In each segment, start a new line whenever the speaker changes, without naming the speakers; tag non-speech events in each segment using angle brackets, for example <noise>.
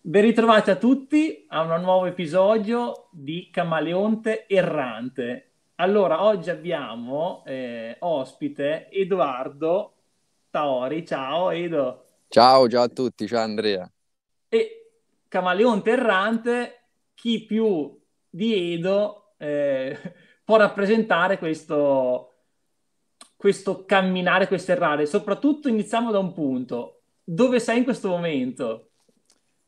Ben ritrovati a tutti a un nuovo episodio di Camaleonte Errante. Allora, oggi abbiamo eh, ospite Edoardo Taori. Ciao Edo.
Ciao, ciao a tutti, ciao Andrea.
E Camaleonte Errante, chi più di Edo eh, può rappresentare questo, questo camminare, questo errare? Soprattutto iniziamo da un punto. Dove sei in questo momento?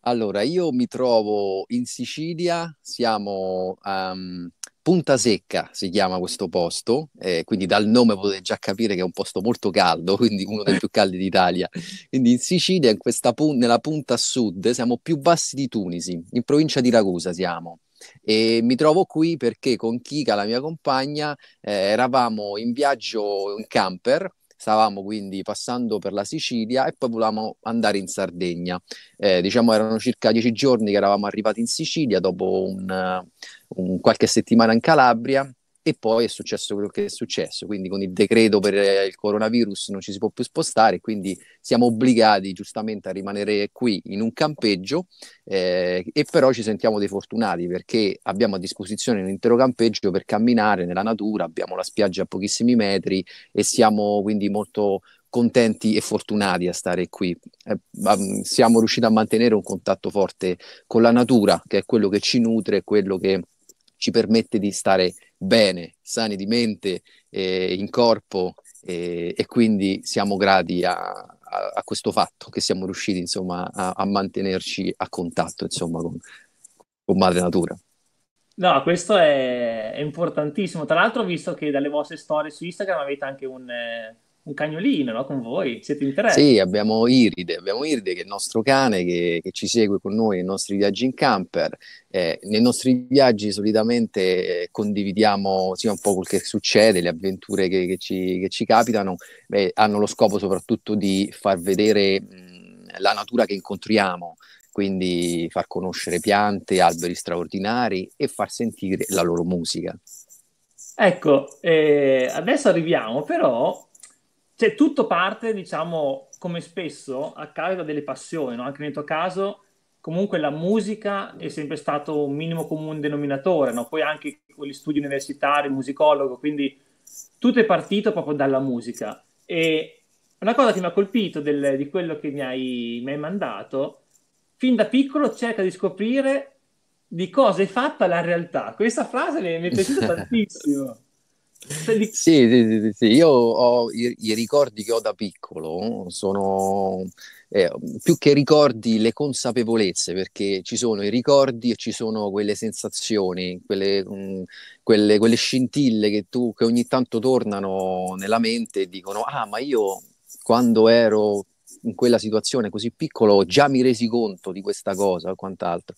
Allora, io mi trovo in Sicilia, siamo a um, ehm, Punta Secca, si chiama questo posto, eh, quindi dal nome potete già capire che è un posto molto caldo, <laughs> quindi uno dei più <laughs> caldi d'Italia. Quindi in Sicilia, in pun- nella punta sud, siamo più bassi di Tunisi, in provincia di Ragusa siamo. E mi trovo qui perché con Kika, la mia compagna, eh, eravamo in viaggio in camper Stavamo quindi passando per la Sicilia e poi volevamo andare in Sardegna. Eh, diciamo erano circa dieci giorni che eravamo arrivati in Sicilia dopo un, eh, un qualche settimana in Calabria e poi è successo quello che è successo, quindi con il decreto per eh, il coronavirus non ci si può più spostare, quindi siamo obbligati giustamente a rimanere qui in un campeggio eh, e però ci sentiamo dei fortunati perché abbiamo a disposizione un intero campeggio per camminare nella natura, abbiamo la spiaggia a pochissimi metri e siamo quindi molto contenti e fortunati a stare qui. Eh, siamo riusciti a mantenere un contatto forte con la natura, che è quello che ci nutre, quello che ci permette di stare bene, sani di mente, eh, in corpo eh, e quindi siamo grati a, a, a, questo fatto che siamo riusciti insomma a, a mantenerci a contatto insomma con, con madre natura.
No, questo è, è, importantissimo. Tra l'altro, visto che dalle vostre storie su Instagram avete anche un, eh, un cagnolino no? con voi, siete in tre. Sì,
abbiamo Iride, abbiamo Iride che è il nostro cane che, che ci segue con noi nei nostri viaggi in camper. Eh, nei nostri viaggi solitamente eh, condividiamo sì, un po' quel che succede, le avventure che, che, ci, che ci, capitano, Beh, hanno lo scopo soprattutto di far vedere mh, la natura che incontriamo quindi far conoscere piante, alberi straordinari e far sentire la loro musica.
Ecco, eh, adesso arriviamo però cioè, tutto parte, diciamo, come spesso accade da delle passioni, no? anche nel tuo caso, comunque la musica è sempre stato un minimo comune denominatore, no? poi anche con gli studi universitari, musicologo, quindi tutto è partito proprio dalla musica. E una cosa che mi ha colpito del, di quello che mi hai, mi hai mandato, fin da piccolo cerca di scoprire di cosa è fatta la realtà. Questa frase mi è piaciuta <laughs> tantissimo.
Sì, sì, sì, sì. io ho i, i, ricordi che ho da piccolo sono eh, più che ricordi le consapevolezze, perché ci sono i ricordi e ci sono quelle sensazioni, quelle, mh, mm, quelle, quelle scintille che, tu, che ogni tanto tornano nella mente e dicono, ah, ma io quando ero in quella situazione così piccolo già mi resi conto di questa cosa o quant'altro.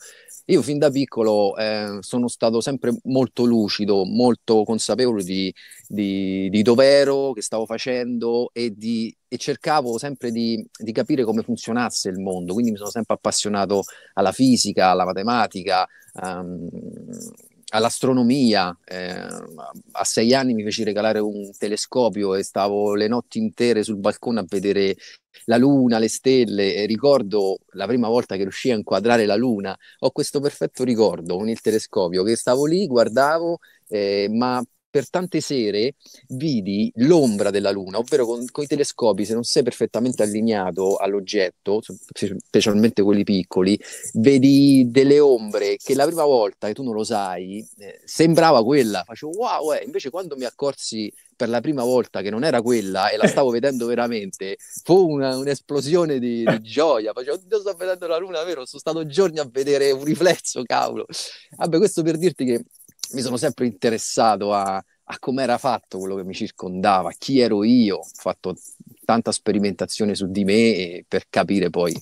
Io fin da piccolo eh, sono stato sempre molto lucido, molto consapevole di, di, di dov'ero, che stavo facendo e, di, e cercavo sempre di, di, capire come funzionasse il mondo. Quindi mi sono sempre appassionato alla fisica, alla matematica. Um, all'astronomia. Eh, a sei anni mi feci regalare un telescopio e stavo le notti intere sul balcone a vedere la luna, le stelle. E ricordo la prima volta che riuscii a inquadrare la luna, ho questo perfetto ricordo con il telescopio che stavo lì, guardavo, eh, ma per tante sere vidi l'ombra della Luna, ovvero con, con, i telescopi, se non sei perfettamente allineato all'oggetto, specialmente quelli piccoli, vedi delle ombre che la prima volta e tu non lo sai, eh, sembrava quella, facevo wow, eh. invece quando mi accorsi per la prima volta che non era quella e la eh. stavo vedendo veramente, fu una, un'esplosione di, di, <laughs> gioia, facevo oddio sto vedendo la Luna, vero? Sono stato giorni a vedere un riflesso, cavolo. Vabbè, questo per dirti che mi sono sempre interessato a, a come era fatto quello che mi circondava, chi ero io, ho fatto tanta sperimentazione su di me eh, per capire poi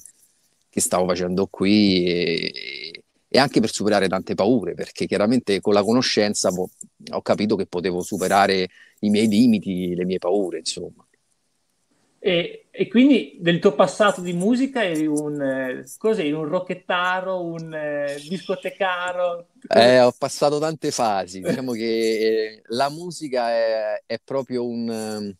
che stavo facendo qui e, e anche per superare tante paure, perché chiaramente con la conoscenza po- boh, ho capito che potevo superare i miei limiti, le mie paure, insomma.
E, e, quindi del tuo passato di musica eri un, eh, un rocchettaro, un eh, discotecaro?
Eh, ho passato tante fasi, diciamo che eh, la musica è, è, proprio un, ehm,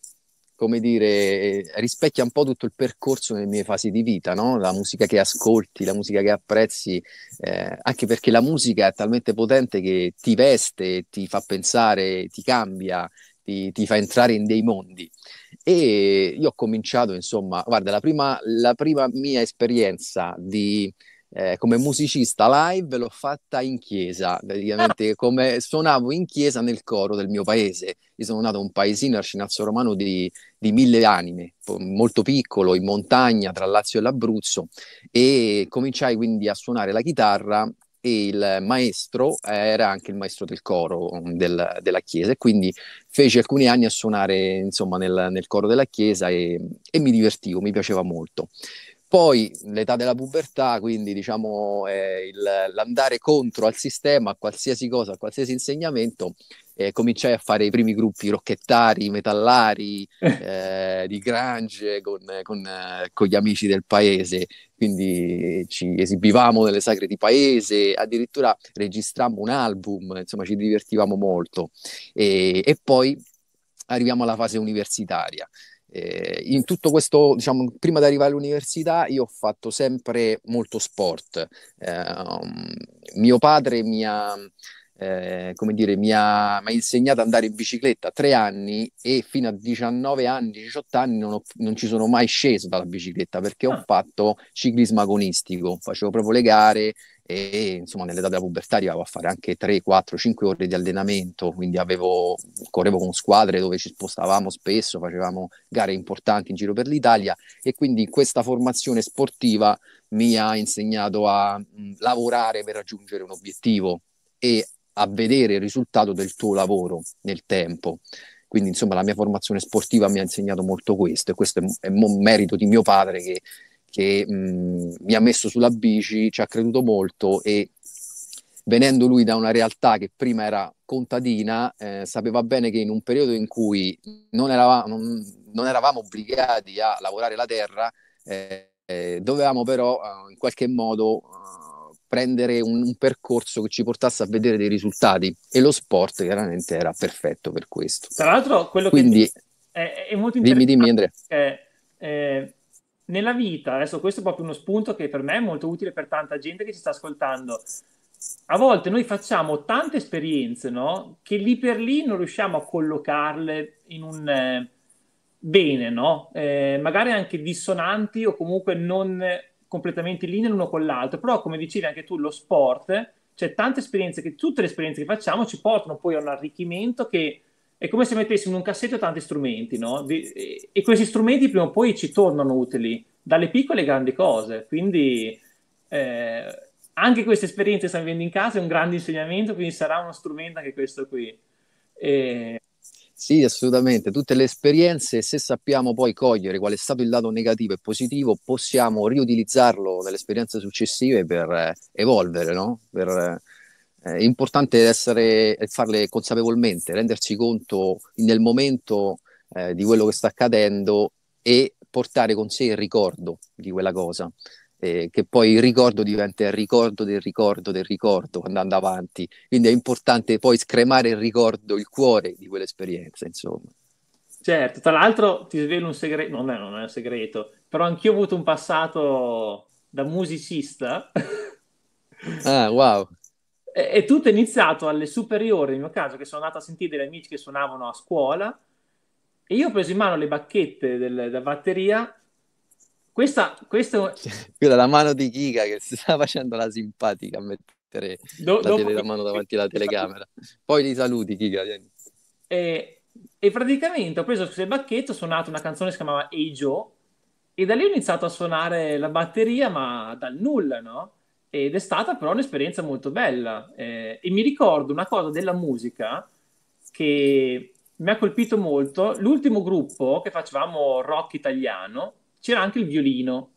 come dire, eh, rispecchia un po' tutto il percorso nelle mie fasi di vita, no? la musica che ascolti, la musica che apprezzi, eh, anche perché la musica è talmente potente che ti veste, ti fa pensare, ti cambia, ti, ti fa entrare in dei mondi. E io ho cominciato, insomma, guarda, la prima, la prima mia esperienza di, eh, come musicista live l'ho fatta in chiesa, praticamente ah. come suonavo in chiesa nel coro del mio paese. Io sono nato in un paesino arcinazzo romano di, di, mille anime, molto piccolo, in montagna tra Lazio e l'Abruzzo, e cominciai quindi a suonare la chitarra e il maestro eh, era anche il maestro del coro mm, del, della chiesa e quindi feci alcuni anni a suonare insomma, nel, nel, coro della chiesa e, e mi divertivo, mi piaceva molto. Poi l'età della pubertà, quindi diciamo eh, il, l'andare contro al sistema, a qualsiasi cosa, a qualsiasi insegnamento, eh, cominciai a fare i primi gruppi rocchettari, metallari, eh. eh, di grange con, con, eh, con, gli amici del paese, quindi ci esibivamo nelle sagre di paese, addirittura registrammo un album, insomma ci divertivamo molto e, e poi arriviamo alla fase universitaria. Eh, in tutto questo, diciamo, prima di arrivare all'università, io ho fatto sempre molto sport. Eh, mio padre mi ha eh, come dire, mi ha, mi ha, insegnato ad andare in bicicletta a tre anni e fino a 19 anni, 18 anni non, ho, non ci sono mai sceso dalla bicicletta perché ah. ho fatto ciclismo agonistico, facevo proprio le gare e insomma nell'età della pubertà arrivavo a fare anche 3, 4, 5 ore di allenamento, quindi avevo, correvo con squadre dove ci spostavamo spesso, facevamo gare importanti in giro per l'Italia e quindi questa formazione sportiva mi ha insegnato a mh, mm, lavorare per raggiungere un obiettivo e a vedere il risultato del tuo lavoro nel tempo. Quindi, insomma, la mia formazione sportiva mi ha insegnato molto questo, e questo è, è un merito di mio padre che, che mh, mi ha messo sulla bici, ci ha creduto molto e venendo lui da una realtà che prima era contadina, eh, sapeva bene che in un periodo in cui non, erava, non, non eravamo obbligati a lavorare la terra, eh, eh, dovevamo però eh, in qualche modo eh, prendere un, un, percorso che ci portasse a vedere dei risultati e lo sport chiaramente era perfetto per questo. Tra
l'altro quello Quindi, che è, è molto dimmi, interessante dimmi, ah, eh, eh, nella vita, adesso questo è proprio uno spunto che per me è molto utile per tanta gente che ci sta ascoltando, a volte noi facciamo tante esperienze no? che lì per lì non riusciamo a collocarle in un... Eh, bene, no? eh, magari anche dissonanti o comunque non completamente in linea l'uno con l'altro, però come dicevi anche tu, lo sport, c'è cioè tante esperienze, che, tutte le esperienze che facciamo ci portano poi a un arricchimento che è come se mettessimo in un cassetto tanti strumenti, no? E, e questi strumenti prima o poi ci tornano utili, dalle piccole e grandi cose, quindi... Eh, anche queste esperienze che stiamo vivendo in casa è un grande insegnamento, quindi sarà uno strumento anche questo qui.
E, sì, assolutamente. Tutte le esperienze, se sappiamo poi cogliere qual è stato il lato negativo e positivo, possiamo riutilizzarlo nelle esperienze successive per eh, evolvere, no? Per, eh, è importante essere, eh, farle consapevolmente, renderci conto nel momento eh, di quello che sta accadendo e portare con sé il ricordo di quella cosa eh, che poi il ricordo diventa il ricordo del ricordo del ricordo andando avanti. Quindi è importante poi scremare il ricordo, il cuore di quell'esperienza, insomma.
Certo, tra l'altro ti svelo un segreto, no, non è un segreto, però anch'io ho avuto un passato da musicista.
Ah, wow.
e, e tutto è iniziato alle superiori, nel mio caso, che sono andato a sentire degli amici che suonavano a scuola, e io ho preso in mano le bacchette della
batteria questa, questo... Cioè, quella la mano di Giga che si sta facendo la simpatica a mettere Do, la, tele, la, mano <laughs> davanti alla esatto. telecamera. Poi li saluti, Giga.
E, e, praticamente ho preso questo bacchetto, ho suonato una canzone che si chiamava Hey Joe e da lì ho iniziato a suonare la batteria, ma dal nulla, no? Ed è stata però un'esperienza molto bella. Eh, e mi ricordo una cosa della musica che mi ha colpito molto. L'ultimo gruppo che facevamo rock italiano c'era anche il violino.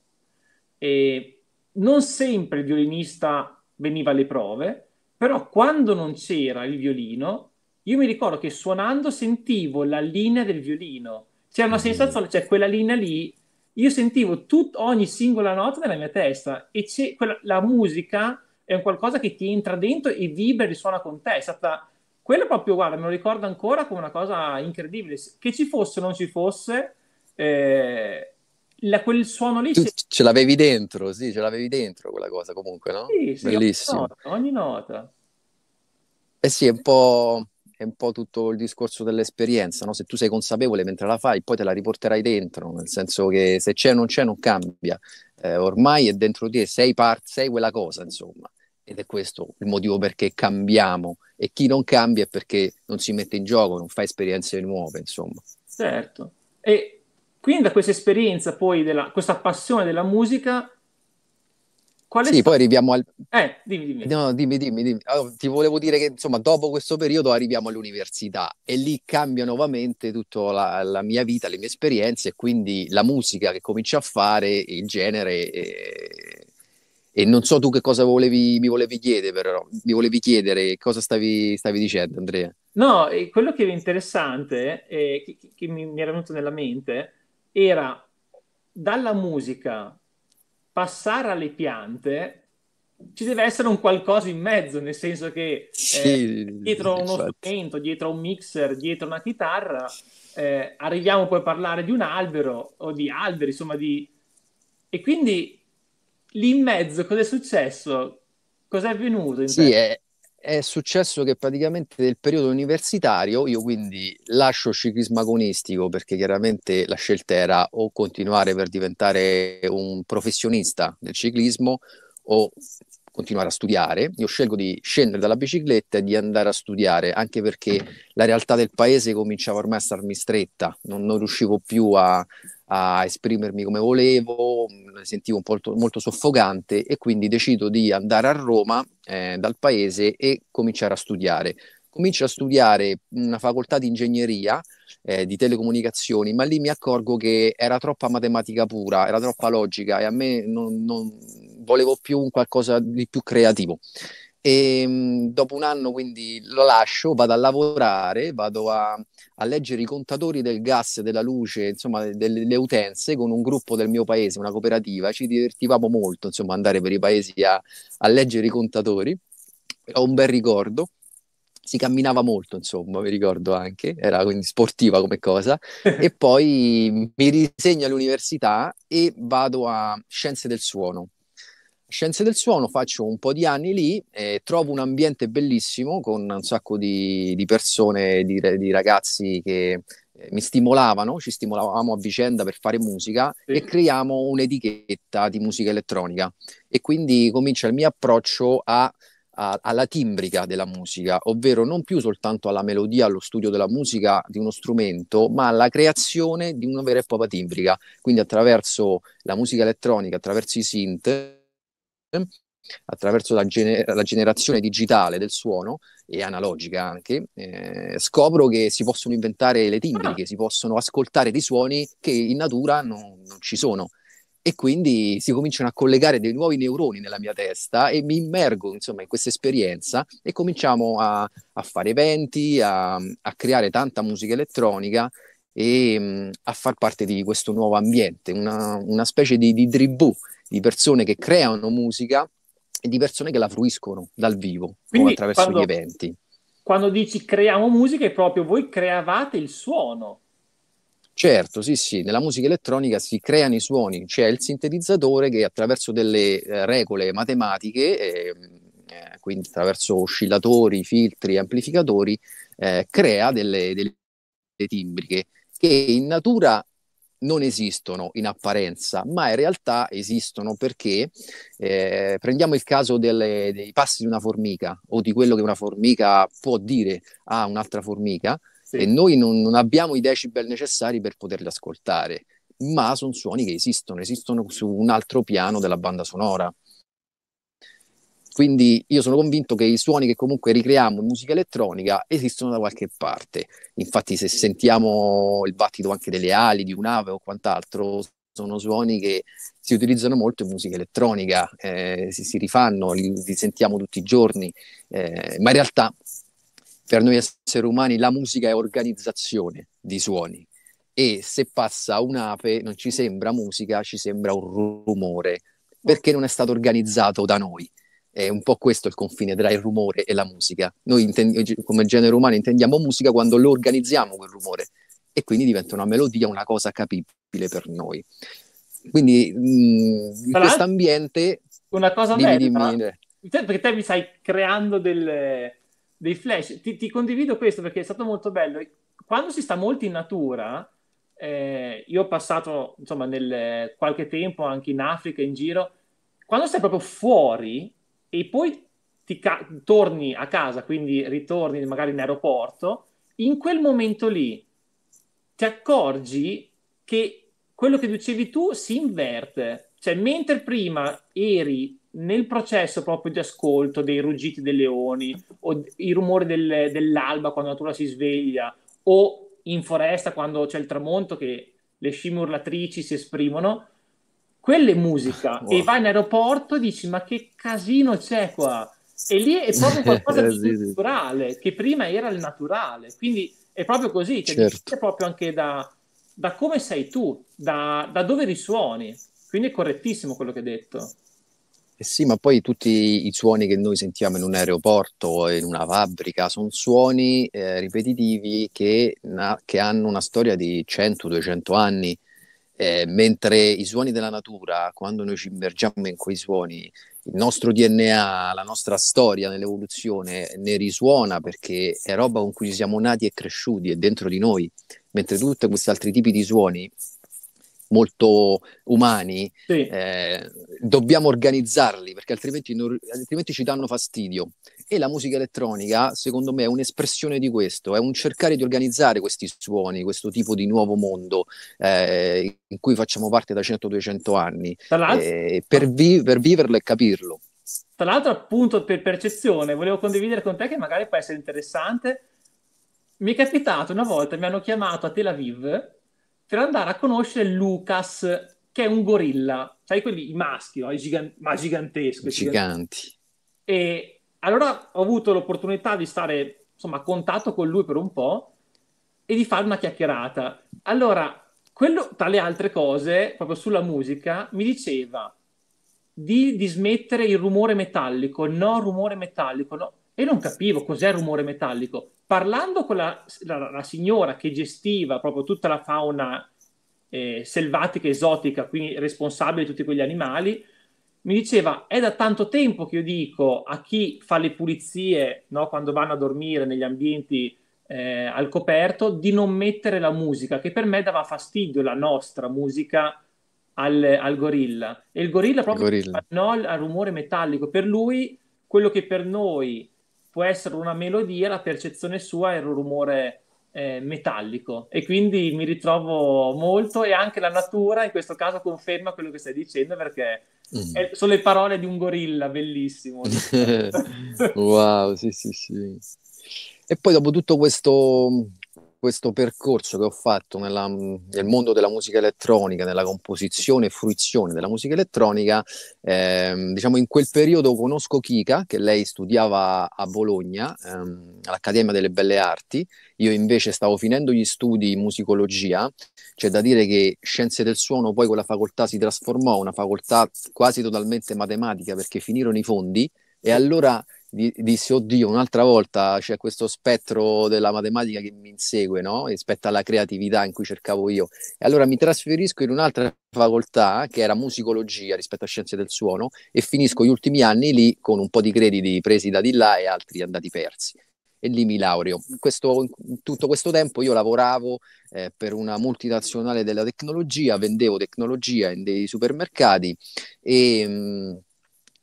E non sempre il violinista veniva alle prove, però quando non c'era il violino, io mi ricordo che suonando sentivo la linea del violino. C'era una mm-hmm. sensazione, cioè quella linea lì, io sentivo tut- ogni singola nota nella mia testa e quella, la musica è un qualcosa che ti entra dentro e vibra e risuona con te. È stata quella proprio, guarda, me lo ricordo ancora come una cosa incredibile. Che ci fosse o non ci fosse, eh, la, quel suono lì... Tu
ce l'avevi dentro, sì, ce l'avevi dentro quella cosa comunque, no? Sì, sì, Bellissimo.
Ogni nota, ogni nota.
Eh sì, è un po' è un po' tutto il discorso dell'esperienza, no? se tu sei consapevole mentre la fai, poi te la riporterai dentro, nel senso che se c'è o non c'è non cambia, eh, ormai è dentro di te, sei, par- sei quella cosa, insomma, ed è questo il motivo perché cambiamo e chi non cambia è perché non si mette in gioco, non fa esperienze nuove, insomma. Certo,
e quindi da
questa esperienza poi, della, questa passione della musica, quale Sì, sta... poi arriviamo al... Eh, dimmi, dimmi. No, dimmi, dimmi, dimmi. Allora, ti volevo dire che, insomma, dopo questo periodo arriviamo all'università e lì cambia nuovamente tutta la, la mia vita, le mie esperienze e quindi la musica che comincio a fare, il genere... E... e non so tu che cosa volevi, mi volevi chiedere, però mi volevi chiedere cosa stavi, stavi dicendo, Andrea.
No, quello che è interessante, eh, che, che mi era venuto nella mente, era dalla musica passare alle piante ci deve essere un qualcosa in mezzo, nel senso che sì,
eh, dietro uno infatti.
strumento, dietro un mixer, dietro una chitarra, eh, arriviamo poi a parlare di un albero o di alberi, insomma di... E quindi lì in mezzo cosa è successo? Cos'è avvenuto? In sì, è,
è successo che praticamente nel periodo universitario io quindi lascio il ciclismo agonistico perché chiaramente la scelta era o continuare per diventare un professionista del ciclismo o continuare a studiare, io scelgo di scendere dalla bicicletta e di andare a studiare, anche perché la realtà del paese cominciava ormai a starmi stretta, non, non riuscivo più a, a, esprimermi come volevo, mm, mi sentivo un po' molto soffocante e quindi decido di andare a Roma eh, dal paese e cominciare a studiare. Comincio a studiare una facoltà di ingegneria, eh, di telecomunicazioni, ma lì mi accorgo che era troppa matematica pura, era troppa logica e a me non, non volevo più un qualcosa di più creativo. E, ehm, dopo un anno quindi lo lascio, vado a lavorare, vado a, a leggere i contatori del gas, della luce, insomma delle, delle, utenze con un gruppo del mio paese, una cooperativa, ci divertivamo molto, insomma andare per i paesi a, a leggere i contatori, ho un bel ricordo si camminava molto, insomma, mi ricordo anche, era quindi sportiva come cosa. <laughs> e poi mi risegno all'università e vado a Scienze del Suono, Scienze del suono, faccio un po' di anni lì, eh, trovo un ambiente bellissimo con un sacco di, di persone, di, di, ragazzi che eh, mi stimolavano, ci stimolavamo a vicenda per fare musica sì. e creiamo un'etichetta di musica elettronica. E quindi comincia il mio approccio a alla timbrica della musica, ovvero non più soltanto alla melodia, allo studio della musica di uno strumento, ma alla creazione di una vera e propria timbrica. Quindi attraverso la musica elettronica, attraverso i synth, attraverso la, gener- la, generazione digitale del suono e analogica anche, eh, scopro che si possono inventare le timbriche, ah. si possono ascoltare dei suoni che in natura non, non ci sono. E quindi si cominciano a collegare dei nuovi neuroni nella mia testa e mi immergo insomma in questa esperienza e cominciamo a, a fare eventi, a, a creare tanta musica elettronica e mh, a far parte di questo nuovo ambiente, una, una specie di, di tribù di persone che creano musica e di persone che la fruiscono dal vivo Quindi, o attraverso quando, gli eventi. Quando dici creiamo
musica, è proprio voi creavate il suono.
Certo, sì, sì, nella musica elettronica si creano i suoni, c'è il sintetizzatore che attraverso delle eh, regole matematiche, eh, eh, quindi attraverso oscillatori, filtri, amplificatori, eh, crea delle, delle timbriche che in natura non esistono in apparenza, ma in realtà esistono perché eh, prendiamo il caso delle, dei passi di una formica o di quello che una formica può dire a un'altra formica sì. e noi non, non, abbiamo i decibel necessari per poterli ascoltare, ma sono suoni che esistono, esistono su un altro piano della banda sonora. Quindi io sono convinto che i suoni che comunque ricreiamo in musica elettronica esistono da qualche parte. Infatti se sentiamo il battito anche delle ali, di un'ave o quant'altro, sono suoni che si utilizzano molto in musica elettronica, eh, si, si, rifanno, li, li, sentiamo tutti i giorni, eh, ma in realtà per noi esseri umani la musica è organizzazione di suoni e se passa un'ape non ci sembra musica, ci sembra un rumore, perché non è stato organizzato da noi. È un po' questo il confine tra il rumore e la musica. Noi intend- come genere umano intendiamo musica quando lo organizziamo quel rumore e quindi diventa una melodia, una cosa capibile per noi. Quindi mh, mm, in questo ambiente... Una cosa dimmi, bella, dimmi... Eh.
Te, certo, perché te mi stai creando delle, dei flash. Ti, ti, condivido questo perché è stato molto bello. Quando si sta molto in natura, eh, io ho passato insomma nel, qualche tempo anche in Africa, in giro, quando stai proprio fuori e poi ti ca- torni a casa, quindi ritorni magari in aeroporto, in quel momento lì ti accorgi che quello che dicevi tu si inverte. Cioè, mentre prima eri nel processo proprio di ascolto dei ruggiti dei leoni o i rumori del, dell'alba quando la natura si sveglia o in foresta quando c'è il tramonto che le scimmie urlatrici si esprimono, quella è musica <laughs> wow. e vai in aeroporto e dici ma che casino c'è qua e lì è proprio <laughs> qualcosa di eh, sì, culturale che prima era il naturale quindi è proprio così cioè certo. proprio anche da, da, come sei tu da, da, dove risuoni quindi è correttissimo quello che hai detto
eh sì, ma poi tutti i suoni che noi sentiamo in un aeroporto, o in una fabbrica, sono suoni eh, ripetitivi che, na, che hanno una storia di 100-200 anni eh, mentre i suoni della natura, quando noi ci immergiamo in quei suoni, il nostro DNA, la nostra storia nell'evoluzione ne risuona perché è roba con cui siamo nati e cresciuti, è dentro di noi, mentre tutti questi altri tipi di suoni molto umani sì. eh, dobbiamo organizzarli perché altrimenti, non, altrimenti ci danno fastidio. E la musica elettronica, secondo me, è un'espressione di questo, è un cercare di organizzare questi suoni, questo tipo di nuovo mondo eh, in cui facciamo parte da 100-200 anni, eh, per, vi- per viverlo e capirlo.
Tra l'altro, appunto, per percezione, volevo condividere con te che magari può essere interessante. Mi è capitato una volta, mi hanno chiamato a Tel Aviv per andare a conoscere Lucas, che è un gorilla, sai quelli, i maschi, no? I gigan- ma gigantesco. Giganti. giganti. E allora ho avuto l'opportunità di stare insomma, a contatto con lui per un po' e di fare una chiacchierata. Allora, quello tra le altre cose, proprio sulla musica, mi diceva di, di smettere il rumore metallico, no rumore metallico, no. E non capivo cos'è il rumore metallico. Parlando con la, la, la signora che gestiva proprio tutta la fauna eh, selvatica, esotica, quindi responsabile di tutti quegli animali, mi diceva è da tanto tempo che io dico a chi fa le pulizie no, quando vanno a dormire negli ambienti eh, al coperto di non mettere la musica, che per me dava fastidio la nostra musica al, al gorilla. E il gorilla proprio il gorilla. no al rumore metallico. Per lui quello che per noi può essere una melodia, la percezione sua era un rumore eh, metallico e quindi mi ritrovo molto e anche la natura in questo caso conferma quello che stai dicendo perché Mm. Eh, sono le parole di un gorilla, bellissimo. <laughs>
<laughs> wow, sì, sì, sì. E poi dopo tutto questo, questo percorso che ho fatto nella, nel mondo della musica elettronica, nella composizione e fruizione della musica elettronica, ehm, diciamo in quel periodo conosco Kika, che lei studiava a Bologna, ehm, all'Accademia delle Belle Arti, io invece stavo finendo gli studi in musicologia, c'è da dire che Scienze del Suono poi quella facoltà si trasformò in una facoltà quasi totalmente matematica perché finirono i fondi e allora dissi, oddio, un'altra volta c'è questo spettro della matematica che mi insegue, no? rispetto alla creatività in cui cercavo io. E allora mi trasferisco in un'altra facoltà che era musicologia rispetto a scienze del suono e finisco gli ultimi anni lì con un po' di crediti presi da di là e altri andati persi. E lì mi laureo. Questo, in tutto questo tempo io lavoravo eh, per una multinazionale della tecnologia, vendevo tecnologia in dei supermercati e... Mh, mm,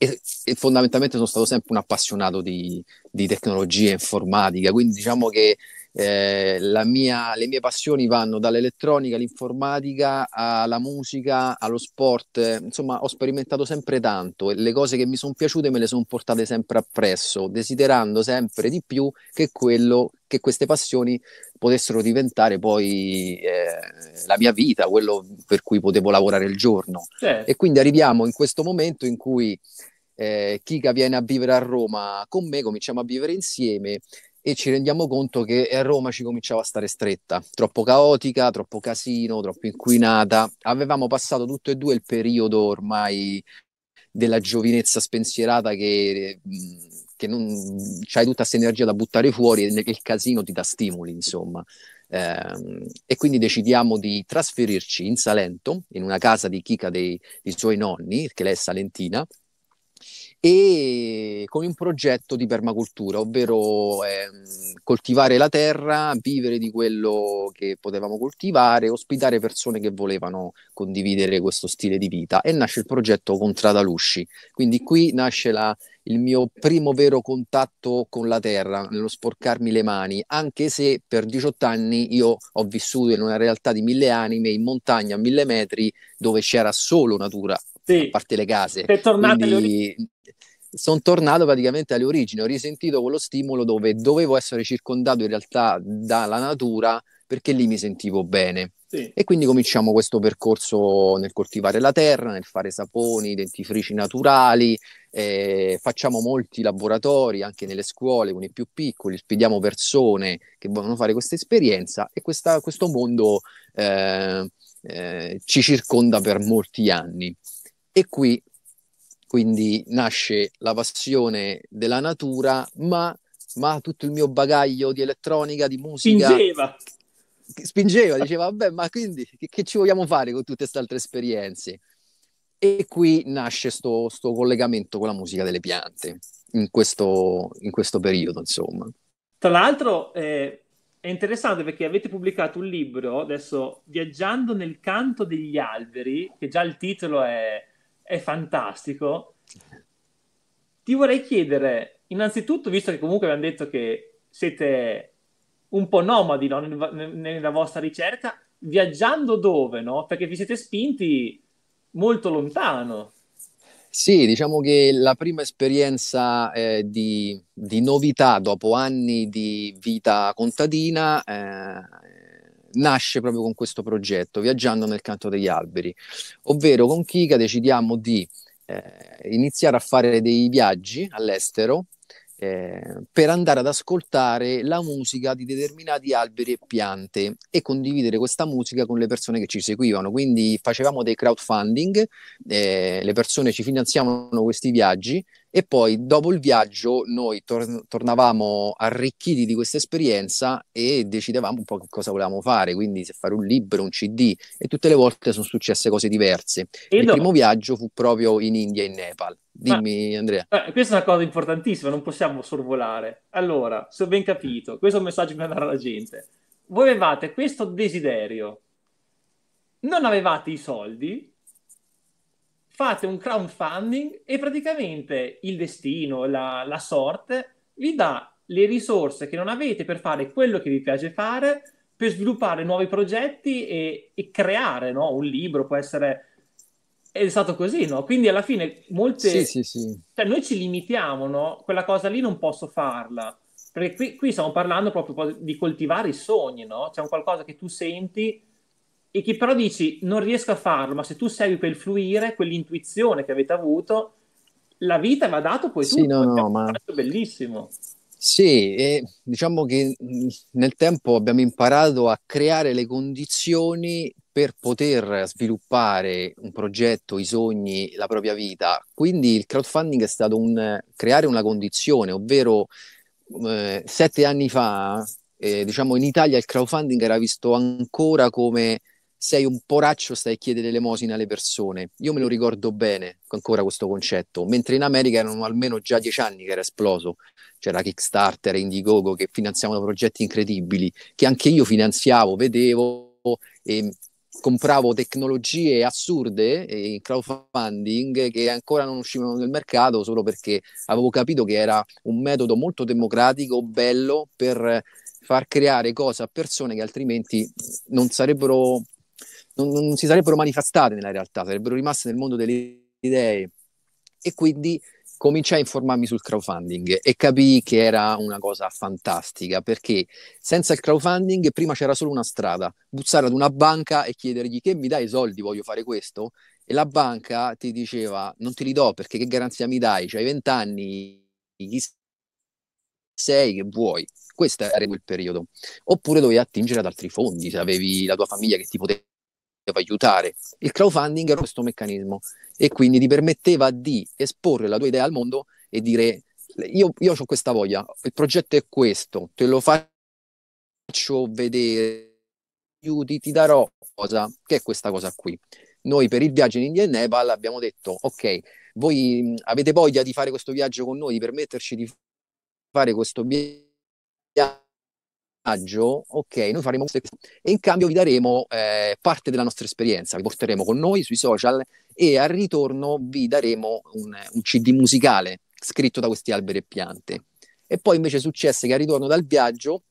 e, e, fondamentalmente sono stato sempre un appassionato di, di tecnologia informatica, quindi diciamo che eh, mia, le mie passioni vanno dall'elettronica all'informatica alla musica, allo sport, insomma ho sperimentato sempre tanto e le cose che mi sono piaciute me le sono portate sempre appresso, desiderando sempre di più che, quello, che queste passioni potessero diventare poi eh, la mia vita, quello per cui potevo lavorare il giorno. Certo. E quindi arriviamo in questo momento in cui eh, Kika viene a vivere a Roma con me, cominciamo a vivere insieme e ci rendiamo conto che a Roma ci cominciava a stare stretta, troppo caotica, troppo casino, troppo inquinata. Avevamo passato tutto e due il periodo ormai della giovinezza spensierata che, che non c'hai tutta questa energia da buttare fuori e il casino ti dà stimoli, insomma. Ehm, e quindi decidiamo di trasferirci in Salento, in una casa di Chica dei, dei suoi nonni, che lei è salentina, e con un progetto di permacultura, ovvero eh, coltivare la terra, vivere di quello che potevamo coltivare, ospitare persone che volevano condividere questo stile di vita e nasce il progetto Contrada Lusci. Quindi qui nasce la, il mio primo vero contatto con la terra, nello sporcarmi le mani, anche se per 18 anni io ho vissuto in una realtà di mille anime, in montagna a mille metri, dove c'era solo natura, sì. a parte le case. È tornata Quindi sono tornato praticamente alle origini, ho risentito quello stimolo dove dovevo essere circondato in realtà dalla natura perché lì mi sentivo bene. Sì. E quindi cominciamo questo percorso nel coltivare la terra, nel fare saponi, dentifrici naturali, eh, facciamo molti laboratori anche nelle scuole con i più piccoli, spediamo persone che vogliono fare questa esperienza e questa, questo mondo eh, eh, ci circonda per molti anni. E qui quindi nasce la passione della natura, ma, ma tutto il mio bagaglio di elettronica, di musica. Spingeva. Spingeva, diceva, vabbè, ma quindi che, che ci vogliamo fare con tutte queste altre esperienze? E qui nasce questo collegamento con la musica delle piante, in questo, in questo periodo, insomma. Tra l'altro eh,
è interessante perché avete pubblicato un libro, adesso, Viaggiando nel canto degli alberi, che già il titolo è, è fantastico. Ti vorrei chiedere, innanzitutto, visto che comunque abbiamo detto che siete un po' nomadi no? nella vostra ricerca, viaggiando dove? No? Perché vi siete spinti molto lontano.
Sì, diciamo che la prima esperienza eh, di, di, novità dopo anni di vita contadina eh, nasce proprio con questo progetto, Viaggiando nel canto degli alberi, ovvero con Kika decidiamo di eh, iniziare a fare dei viaggi all'estero eh, per andare ad ascoltare la musica di determinati alberi e piante e condividere questa musica con le persone che ci seguivano. Quindi facevamo dei crowdfunding, eh, le persone ci finanziavano questi viaggi e poi dopo il viaggio noi tor- tornavamo arricchiti di questa esperienza e decidevamo un po' che cosa volevamo fare, quindi se fare un libro, un CD e tutte le volte sono successe cose diverse. E il dopo... primo viaggio fu proprio in India e in Nepal. Dimmi Ma, Andrea.
Eh, questa è una cosa importantissima, non possiamo sorvolare. Allora, se ho ben capito, questo è un messaggio per andare alla gente. Voi avevate questo desiderio, non avevate i soldi, fate un crowdfunding e praticamente il destino, la, la sorte, vi dà le risorse che non avete per fare quello che vi piace fare, per sviluppare nuovi progetti e, e creare no? un libro, può essere... È stato così, no? Quindi alla fine molte... Sì, sì, sì. Cioè, noi ci limitiamo, no? Quella cosa lì non posso farla. Perché qui, qui stiamo parlando proprio di coltivare i sogni, no? C'è un qualcosa che tu senti e che però dici non riesco a farlo, ma se tu segui quel fluire, quell'intuizione che avete avuto, la vita va dato poi sì, tutto, no, no, ma... bellissimo.
Sì, e diciamo che nel tempo abbiamo imparato a creare le condizioni per poter sviluppare un progetto, i sogni, la propria vita. Quindi il crowdfunding è stato un creare una condizione, ovvero eh, sette anni fa, eh, diciamo in Italia il crowdfunding era visto ancora come sei un poraccio, stai a chiedere l'elemosina alle persone. Io me lo ricordo bene ancora questo concetto, mentre in America erano almeno già dieci anni che era esploso. C'era Kickstarter, Indiegogo che finanziavano progetti incredibili, che anche io finanziavo, vedevo e compravo tecnologie assurde in crowdfunding che ancora non uscivano nel mercato solo perché avevo capito che era un metodo molto democratico, bello per far creare cose a persone che altrimenti non sarebbero non, non si sarebbero manifestate nella realtà, sarebbero rimaste nel mondo delle idee. E quindi cominciai a informarmi sul crowdfunding e capii che era una cosa fantastica perché senza il crowdfunding prima c'era solo una strada, bussare ad una banca e chiedergli che mi dai i soldi, voglio fare questo e la banca ti diceva non ti li do perché che garanzia mi dai, c'hai vent'anni, chi sei che vuoi. Questo era quel periodo. Oppure dovevi attingere ad altri fondi, se avevi la tua famiglia che ti poteva doveva aiutare. Il crowdfunding era questo meccanismo e quindi ti permetteva di esporre la tua idea al mondo e dire io, io ho questa voglia, il progetto è questo, te lo faccio vedere, aiuti, ti darò cosa, che è questa cosa qui. Noi per il viaggio in India e Nepal abbiamo detto ok, voi avete voglia di fare questo viaggio con noi, di permetterci di fare questo viaggio ok, noi faremo questo e in cambio vi daremo eh, parte della nostra esperienza, vi porteremo con noi sui social e al ritorno vi daremo un, un CD musicale scritto da questi alberi e piante. E poi invece successe che al ritorno dal viaggio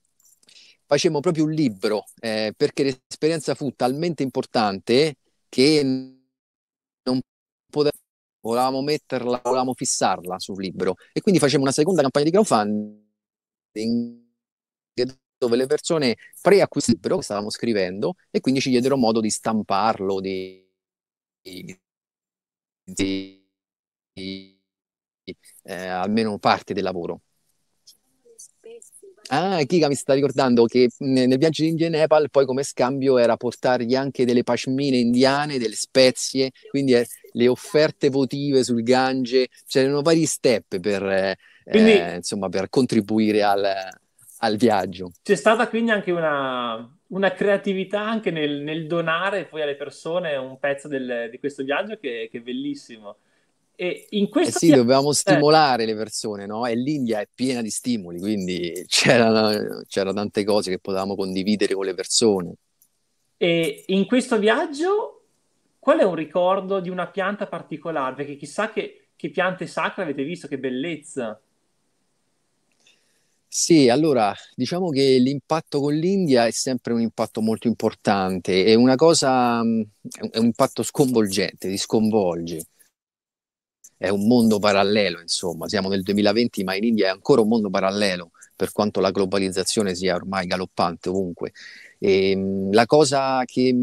facemmo proprio un libro eh, perché l'esperienza fu talmente importante che non potevamo volevamo metterla, volevamo fissarla sul libro e quindi facemmo una seconda campagna di crowdfunding dove le persone preacquistassero che stavamo scrivendo e quindi ci diedero modo di stamparlo, di, di, di eh, almeno parte del lavoro. Ah, Kika mi sta ricordando che nel viaggio in India e Nepal poi come scambio era portargli anche delle pashmine indiane, delle spezie, quindi eh, le offerte votive sul Gange, c'erano vari step per, eh, quindi, eh, insomma, per contribuire al, al viaggio.
C'è stata quindi anche una, una creatività anche nel, nel, donare poi alle persone un pezzo del, di questo viaggio che, che è bellissimo. E
in questo eh sì, dovevamo eh. stimolare le persone, no? E l'India è piena di stimoli, quindi c'erano, c'erano tante cose che potevamo condividere con le persone.
E in questo viaggio, qual è un ricordo di una pianta particolare? Perché chissà che, che piante sacre avete visto, che bellezza!
Sì, allora diciamo che l'impatto con l'India è sempre un impatto molto importante, è una cosa, è un impatto sconvolgente, ti sconvolge. È un mondo parallelo, insomma, siamo nel 2020, ma in India è ancora un mondo parallelo, per quanto la globalizzazione sia ormai galoppante ovunque. E, ehm, la cosa che,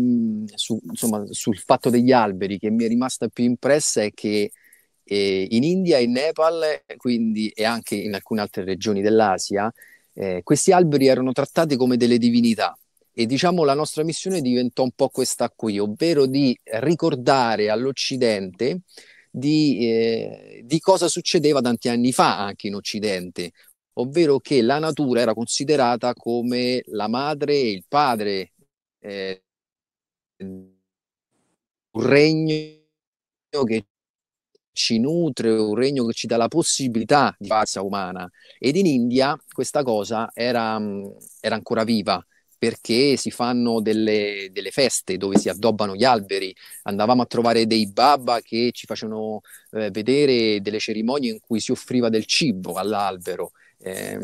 su, insomma, sul fatto degli alberi che mi è rimasta più impressa è che e in India, in Nepal quindi, e anche in alcune altre regioni dell'Asia, eh, questi alberi erano trattati come delle divinità. E diciamo la nostra missione diventò un po' questa qui, ovvero di ricordare all'Occidente di, eh, di cosa succedeva tanti anni fa anche in Occidente, ovvero che la natura era considerata come la madre e il padre, eh, un regno che ci nutre, un regno che ci dà la possibilità di razza umana. Ed in India questa cosa era, mm, era ancora viva perché si fanno delle, delle, feste dove si addobbano gli alberi. Andavamo a trovare dei baba che ci facevano eh, vedere delle cerimonie in cui si offriva del cibo all'albero. Eh,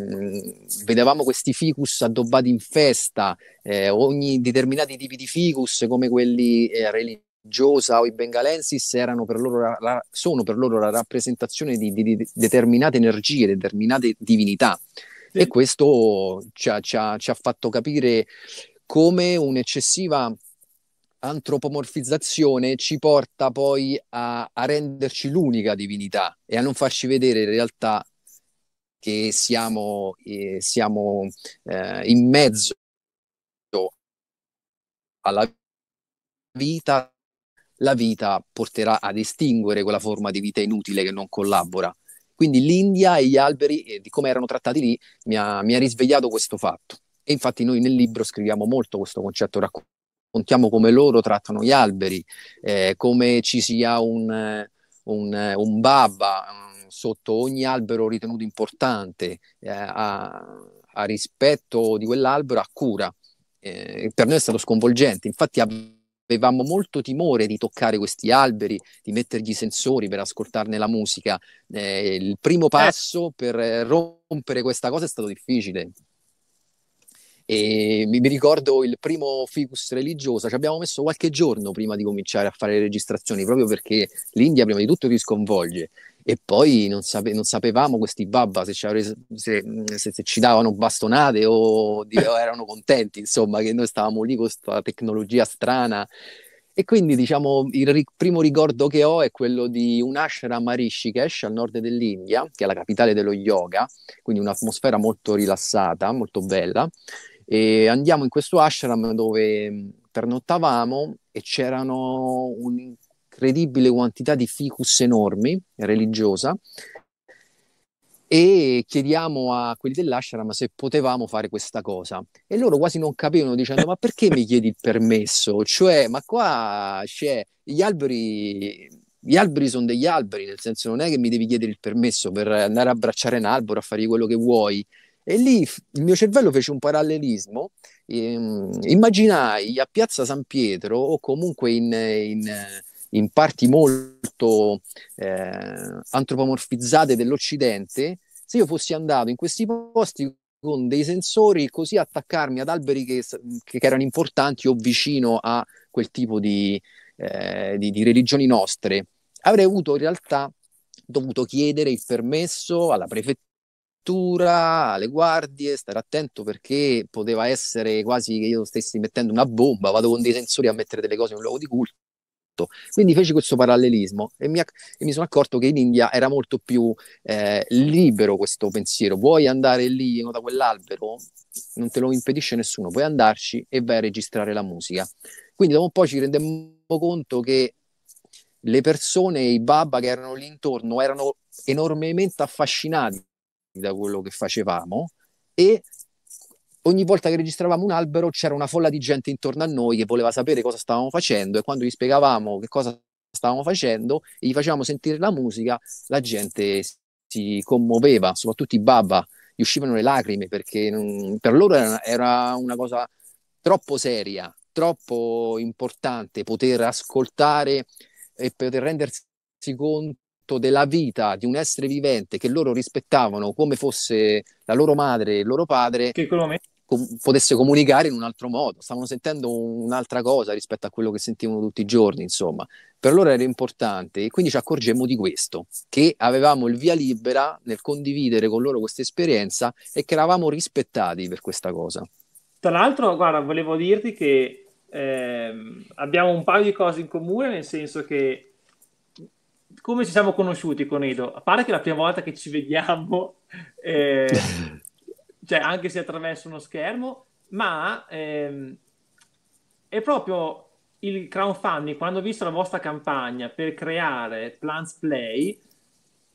vedevamo questi ficus addobbati in festa, eh, ogni determinati tipi di ficus come quelli eh, religiosi Giosa o i Bengalensis erano per loro la, la, sono per loro la rappresentazione di, di, di determinate energie, determinate divinità. Sì. E questo ci ha, ci, ha, ci ha fatto capire come un'eccessiva antropomorfizzazione ci porta poi a, a, renderci l'unica divinità e a non farci vedere in realtà che siamo, eh, siamo eh, in mezzo alla vita la vita porterà ad estinguere quella forma di vita inutile che non collabora. Quindi l'India e gli alberi, e eh, di come erano trattati lì, mi ha, mi ha risvegliato questo fatto. E infatti noi nel libro scriviamo molto questo concetto, raccontiamo come loro trattano gli alberi, eh, come ci sia un, eh, un, eh, un babba mm, sotto ogni albero ritenuto importante, eh, a, a rispetto di quell'albero, a cura. Eh, per noi è stato sconvolgente, infatti abbiamo avevamo molto timore di toccare questi alberi, di mettergli i sensori per ascoltarne la musica. Eh, il primo eh. passo per eh, rompere questa cosa è stato difficile. E mi, ricordo il primo ficus religioso, ci abbiamo messo qualche giorno prima di cominciare a fare le registrazioni, proprio perché l'India prima di tutto ti sconvolge e poi non, sape- non sapevamo questi babba se ci, avre- se, se, se ci davano bastonate o, di- erano contenti, insomma, che noi stavamo lì con questa tecnologia strana. E quindi, diciamo, il ri- primo ricordo che ho è quello di un ashram a Rishikesh, al nord dell'India, che è la capitale dello yoga, quindi un'atmosfera molto rilassata, molto bella. E andiamo in questo ashram dove pernottavamo e c'erano un un'incredibile quantità di ficus enormi, religiosa, e chiediamo a quelli dell'ashram se potevamo fare questa cosa. E loro quasi non capivano dicendo ma perché mi chiedi il permesso? Cioè, ma qua c'è, gli alberi, gli alberi sono degli alberi, nel senso non è che mi devi chiedere il permesso per andare a abbracciare un albero, a fare quello che vuoi. E lì il mio cervello fece un parallelismo. Ehm, immaginai a Piazza San Pietro o comunque in, in in parti molto eh, antropomorfizzate dell'Occidente, se io fossi andato in questi posti con dei sensori così attaccarmi ad alberi che, che erano importanti o vicino a quel tipo di, eh, di, di religioni nostre, avrei avuto in realtà dovuto chiedere il permesso alla prefettura alle guardie, stare attento perché poteva essere quasi che io stessi mettendo una bomba, vado con dei sensori a mettere delle cose in un luogo di culto tutto. Quindi feci questo parallelismo e mi, ac- e mi sono accorto che in India era molto più eh, libero questo pensiero. Vuoi andare lì da quell'albero? Non te lo impedisce nessuno, puoi andarci e vai a registrare la musica. Quindi dopo un po' ci rendemmo conto che le persone, i baba che erano lì intorno erano enormemente affascinati da quello che facevamo e ogni volta che registravamo un albero c'era una folla di gente intorno a noi che voleva sapere cosa stavamo facendo e quando gli spiegavamo che cosa stavamo facendo e gli facevamo sentire la musica, la gente si commuoveva, soprattutto i babba, gli uscivano le lacrime perché non, per loro era, era una cosa troppo seria, troppo importante poter ascoltare e poter rendersi conto fatto della vita di un essere vivente che loro rispettavano come fosse la loro madre e il loro padre, che com- potesse comunicare in un altro modo. Stavano sentendo un'altra cosa rispetto a quello che sentivano tutti i giorni, insomma. Per loro era importante e quindi ci accorgemmo di questo, che avevamo il via libera nel condividere con loro questa esperienza e che eravamo rispettati per questa cosa. Tra
l'altro, guarda, volevo dirti che eh, abbiamo un paio di cose in comune, nel senso che come ci siamo conosciuti con Edo? A parte che la prima volta che ci vediamo, <laughs> eh, <laughs> cioè anche se attraverso uno schermo, ma ehm, è proprio il crowdfunding, quando ho visto la vostra campagna per creare Plants Play,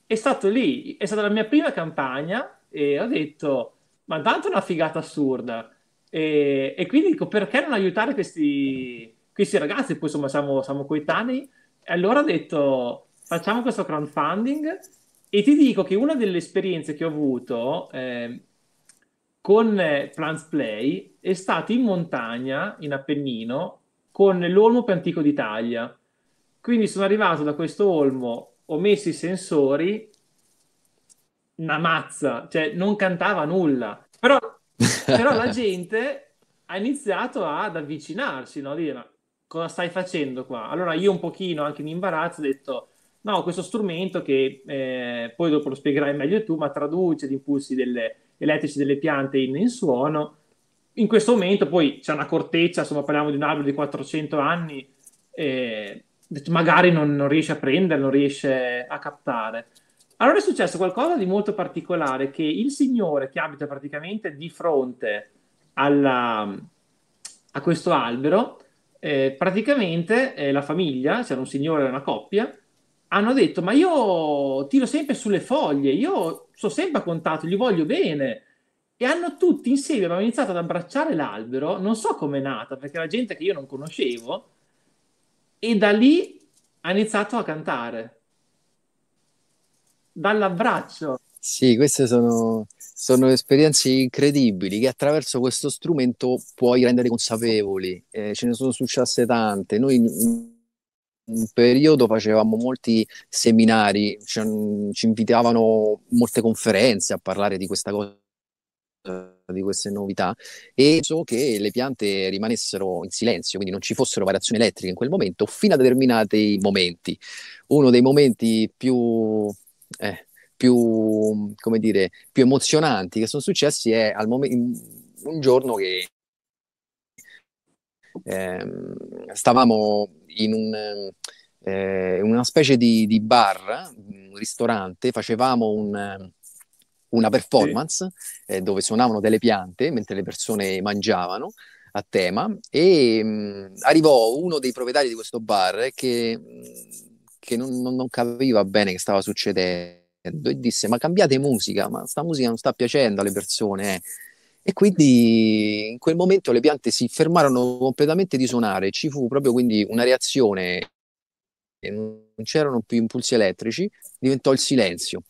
è stato lì, è stata la mia prima campagna e ho detto, ma tanto è una figata assurda. E, e quindi dico, perché non aiutare questi, questi ragazzi? Poi insomma siamo, siamo coetanei. E allora ho detto, facciamo questo crowdfunding e ti dico che una delle esperienze che ho avuto ehm, eh, con Plants Play è stata in montagna, in Appennino, con l'olmo più antico d'Italia. Quindi sono arrivato da questo olmo, ho messo i sensori, una mazza, cioè non cantava nulla. Però, però la <laughs> gente ha iniziato ad avvicinarsi, no? dire, ma cosa stai facendo qua? Allora io un pochino, anche in imbarazzo, ho detto No, questo strumento che eh, poi dopo lo spiegherai meglio tu, ma traduce gli impulsi delle, elettrici delle piante in, in, suono. In questo momento poi c'è una corteccia, insomma parliamo di un albero di 400 anni, eh, magari non, non riesce a prendere, non riesce a captare. Allora è successo qualcosa di molto particolare, che il signore che abita praticamente di fronte alla, a questo albero, eh, praticamente eh, la famiglia, c'era cioè un signore e una coppia, hanno detto ma io tiro sempre sulle foglie, io sono sempre a contatto, gli voglio bene. E hanno tutti insieme, abbiamo iniziato ad abbracciare l'albero, non so com'è nata, perché era gente che io non conoscevo, e da lì ha iniziato a cantare. Dall'abbraccio.
Sì, queste sono, sono esperienze incredibili che attraverso questo strumento puoi rendere consapevoli. Eh, ce ne sono successe tante. Noi un periodo facevamo molti seminari, cioè, ci invitavano molte conferenze a parlare di questa cosa di queste novità e so che le piante rimanessero in silenzio, quindi non ci fossero variazioni elettriche in quel momento fino a determinati momenti. Uno dei momenti più, eh, più come dire, più emozionanti che sono successi è al momento un giorno che Ehm, stavamo in un, eh, una specie di, di, bar, un ristorante, facevamo un, una performance sì. Eh, dove suonavano delle piante mentre le persone mangiavano a tema e mh, mm, arrivò uno dei proprietari di questo bar che, mm, che non, non, non, capiva bene che stava succedendo e disse ma cambiate musica, ma sta musica non sta piacendo alle persone. Eh. E quindi in quel momento le piante si fermarono completamente di suonare, ci fu proprio quindi una reazione, non c'erano più impulsi elettrici, diventò il silenzio.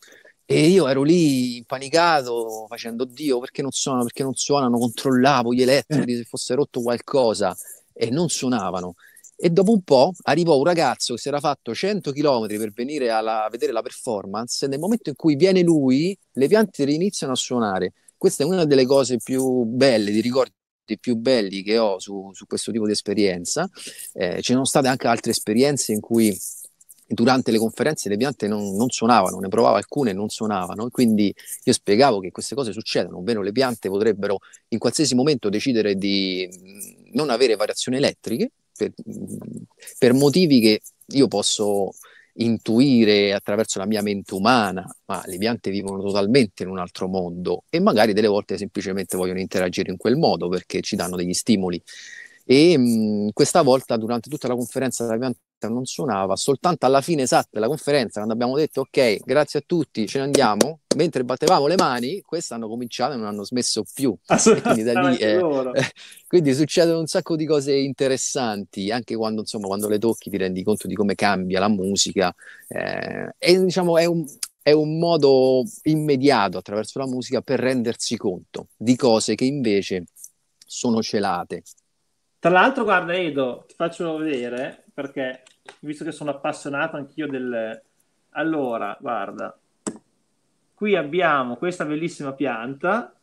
E io ero lì impanicato, facendo Dio, perché non suonano, perché non suonano, controllavo gli elettrici eh. se fosse rotto qualcosa e non suonavano. E dopo un po' arrivò un ragazzo che si era fatto 100 km per venire alla, a vedere la performance. Nel momento in cui viene lui, le piante iniziano a suonare questa è una delle cose più belle, di ricordi più belli che ho su, su questo tipo di esperienza. Eh, ci sono state anche altre esperienze in cui durante le conferenze le piante non, non suonavano, ne provavo alcune e non suonavano, quindi io spiegavo che queste cose succedono, ovvero le piante potrebbero in qualsiasi momento decidere di mm, non avere variazioni elettriche per, mm, per motivi che io posso intuire attraverso la mia mente umana, ma le piante vivono totalmente in un altro mondo e magari delle volte semplicemente vogliono interagire in quel modo perché ci danno degli stimoli. E mh, mhmm, questa volta, durante tutta la conferenza della pianta non suonava, soltanto alla fine esatta della conferenza, quando abbiamo detto ok, grazie a tutti, ce ne andiamo, mentre battevamo le mani, queste hanno cominciato e non hanno smesso più. Quindi, lì, eh, <laughs> quindi, succedono un sacco di cose interessanti, anche quando, insomma, quando le tocchi ti rendi conto di come cambia la musica. Eh, e diciamo è un, è un modo immediato attraverso la musica per rendersi conto di cose che invece sono celate.
Tra l'altro, guarda Edo, ti faccio vedere, perché visto che sono appassionato anch'io del... Allora, guarda, qui abbiamo questa bellissima pianta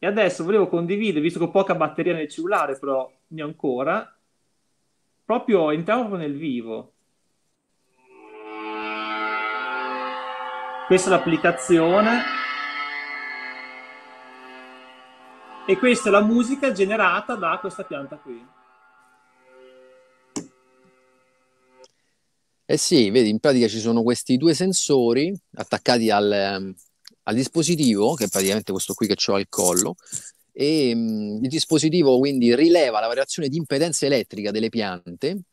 e adesso volevo condividere, visto che ho poca batteria nel cellulare, però ne ho ancora, proprio entriamo nel vivo. Questa è l'applicazione e questa è la musica generata da questa pianta qui.
Eh sì, vedi, in pratica ci sono questi due sensori attaccati al, ehm, al dispositivo, che è praticamente questo qui che ho al collo, e mh, mm, il dispositivo quindi rileva la variazione di impedenza elettrica delle piante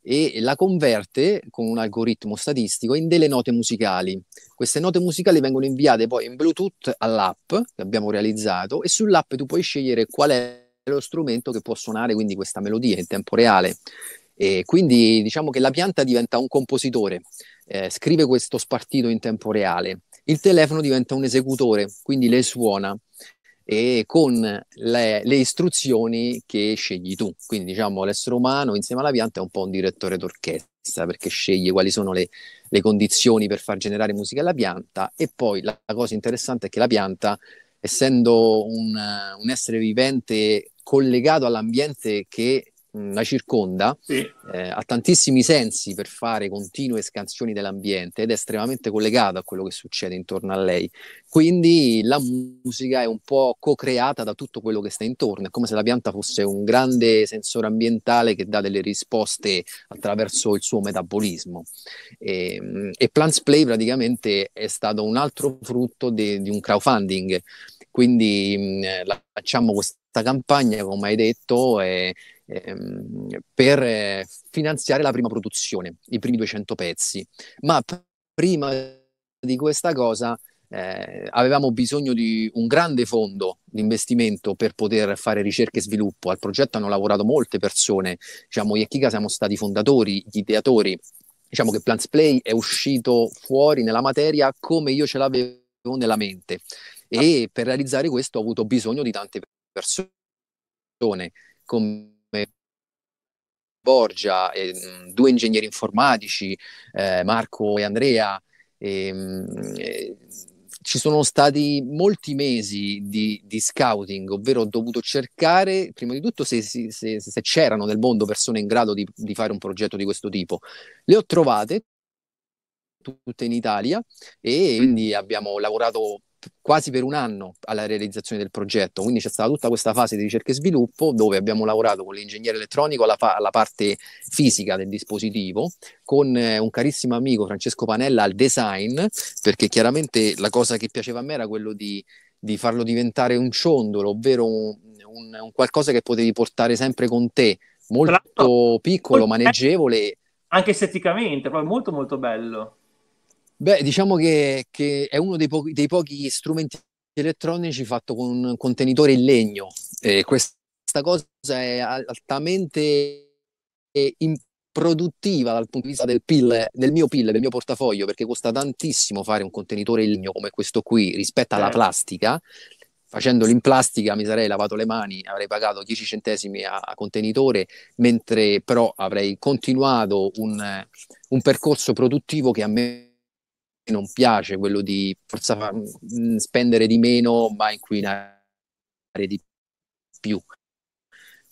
e la converte con un algoritmo statistico in delle note musicali. Queste note musicali vengono inviate poi in Bluetooth all'app che abbiamo realizzato e sull'app tu puoi scegliere qual è lo strumento che può suonare quindi questa melodia in tempo reale e quindi diciamo che la pianta diventa un compositore, eh, scrive questo spartito in tempo reale. Il telefono diventa un esecutore, quindi le suona e con le, le, istruzioni che scegli tu. Quindi diciamo l'essere umano insieme alla pianta è un po' un direttore d'orchestra perché sceglie quali sono le, le condizioni per far generare musica alla pianta e poi la, la cosa interessante è che la pianta, essendo un, un essere vivente collegato all'ambiente che Mm, la circonda, sì. eh, ha tantissimi sensi per fare continue scansioni dell'ambiente ed è estremamente collegata a quello che succede intorno a lei. Quindi la musica è un po' co-creata da tutto quello che sta intorno, è come se la pianta fosse un grande sensore ambientale che dà delle risposte attraverso il suo metabolismo. E, mm, e Plants Play praticamente è stato un altro frutto de, di un crowdfunding. Quindi mh, mm, eh, lanciamo questa campagna, come hai detto, è, ehm, per eh, finanziare la prima produzione, i primi 200 pezzi. Ma prima di questa cosa eh, avevamo bisogno di un grande fondo di investimento per poter fare ricerca e sviluppo. Al progetto hanno lavorato molte persone, diciamo, io e Kika siamo stati fondatori, gli ideatori. Diciamo che Plants Play è uscito fuori nella materia come io ce l'avevo nella mente e per realizzare questo ho avuto bisogno di tante persone come Borgia, e, mm, due ingegneri informatici, eh, Marco e Andrea. E, mm, e, ci sono stati molti mesi di, di, scouting, ovvero ho dovuto cercare prima di tutto se, se, se, se c'erano nel mondo persone in grado di, di fare un progetto di questo tipo. Le ho trovate tutte in Italia e mm. quindi abbiamo lavorato quasi per un anno alla realizzazione del progetto, quindi c'è stata tutta questa fase di ricerca e sviluppo dove abbiamo lavorato con l'ingegnere elettronico alla, pa- alla parte fisica del dispositivo, con eh, un carissimo amico Francesco Panella al design, perché chiaramente la cosa che piaceva a me era quello di, di farlo diventare un ciondolo, ovvero un, un, un qualcosa che potevi portare sempre con te, molto piccolo, maneggevole.
Anche esteticamente, proprio molto molto bello.
Beh, diciamo che, che è uno dei pochi, dei pochi, strumenti elettronici fatto con un contenitore in legno. E questa cosa è altamente eh, improduttiva dal punto di vista del, PIL, del mio PIL, del mio portafoglio, perché costa tantissimo fare un contenitore in legno come questo qui rispetto alla eh. plastica facendolo in plastica mi sarei lavato le mani, avrei pagato 10 centesimi a, a contenitore, mentre però avrei continuato un, un, percorso produttivo che a me non piace, quello di forza, mm, spendere di meno ma inquinare di più.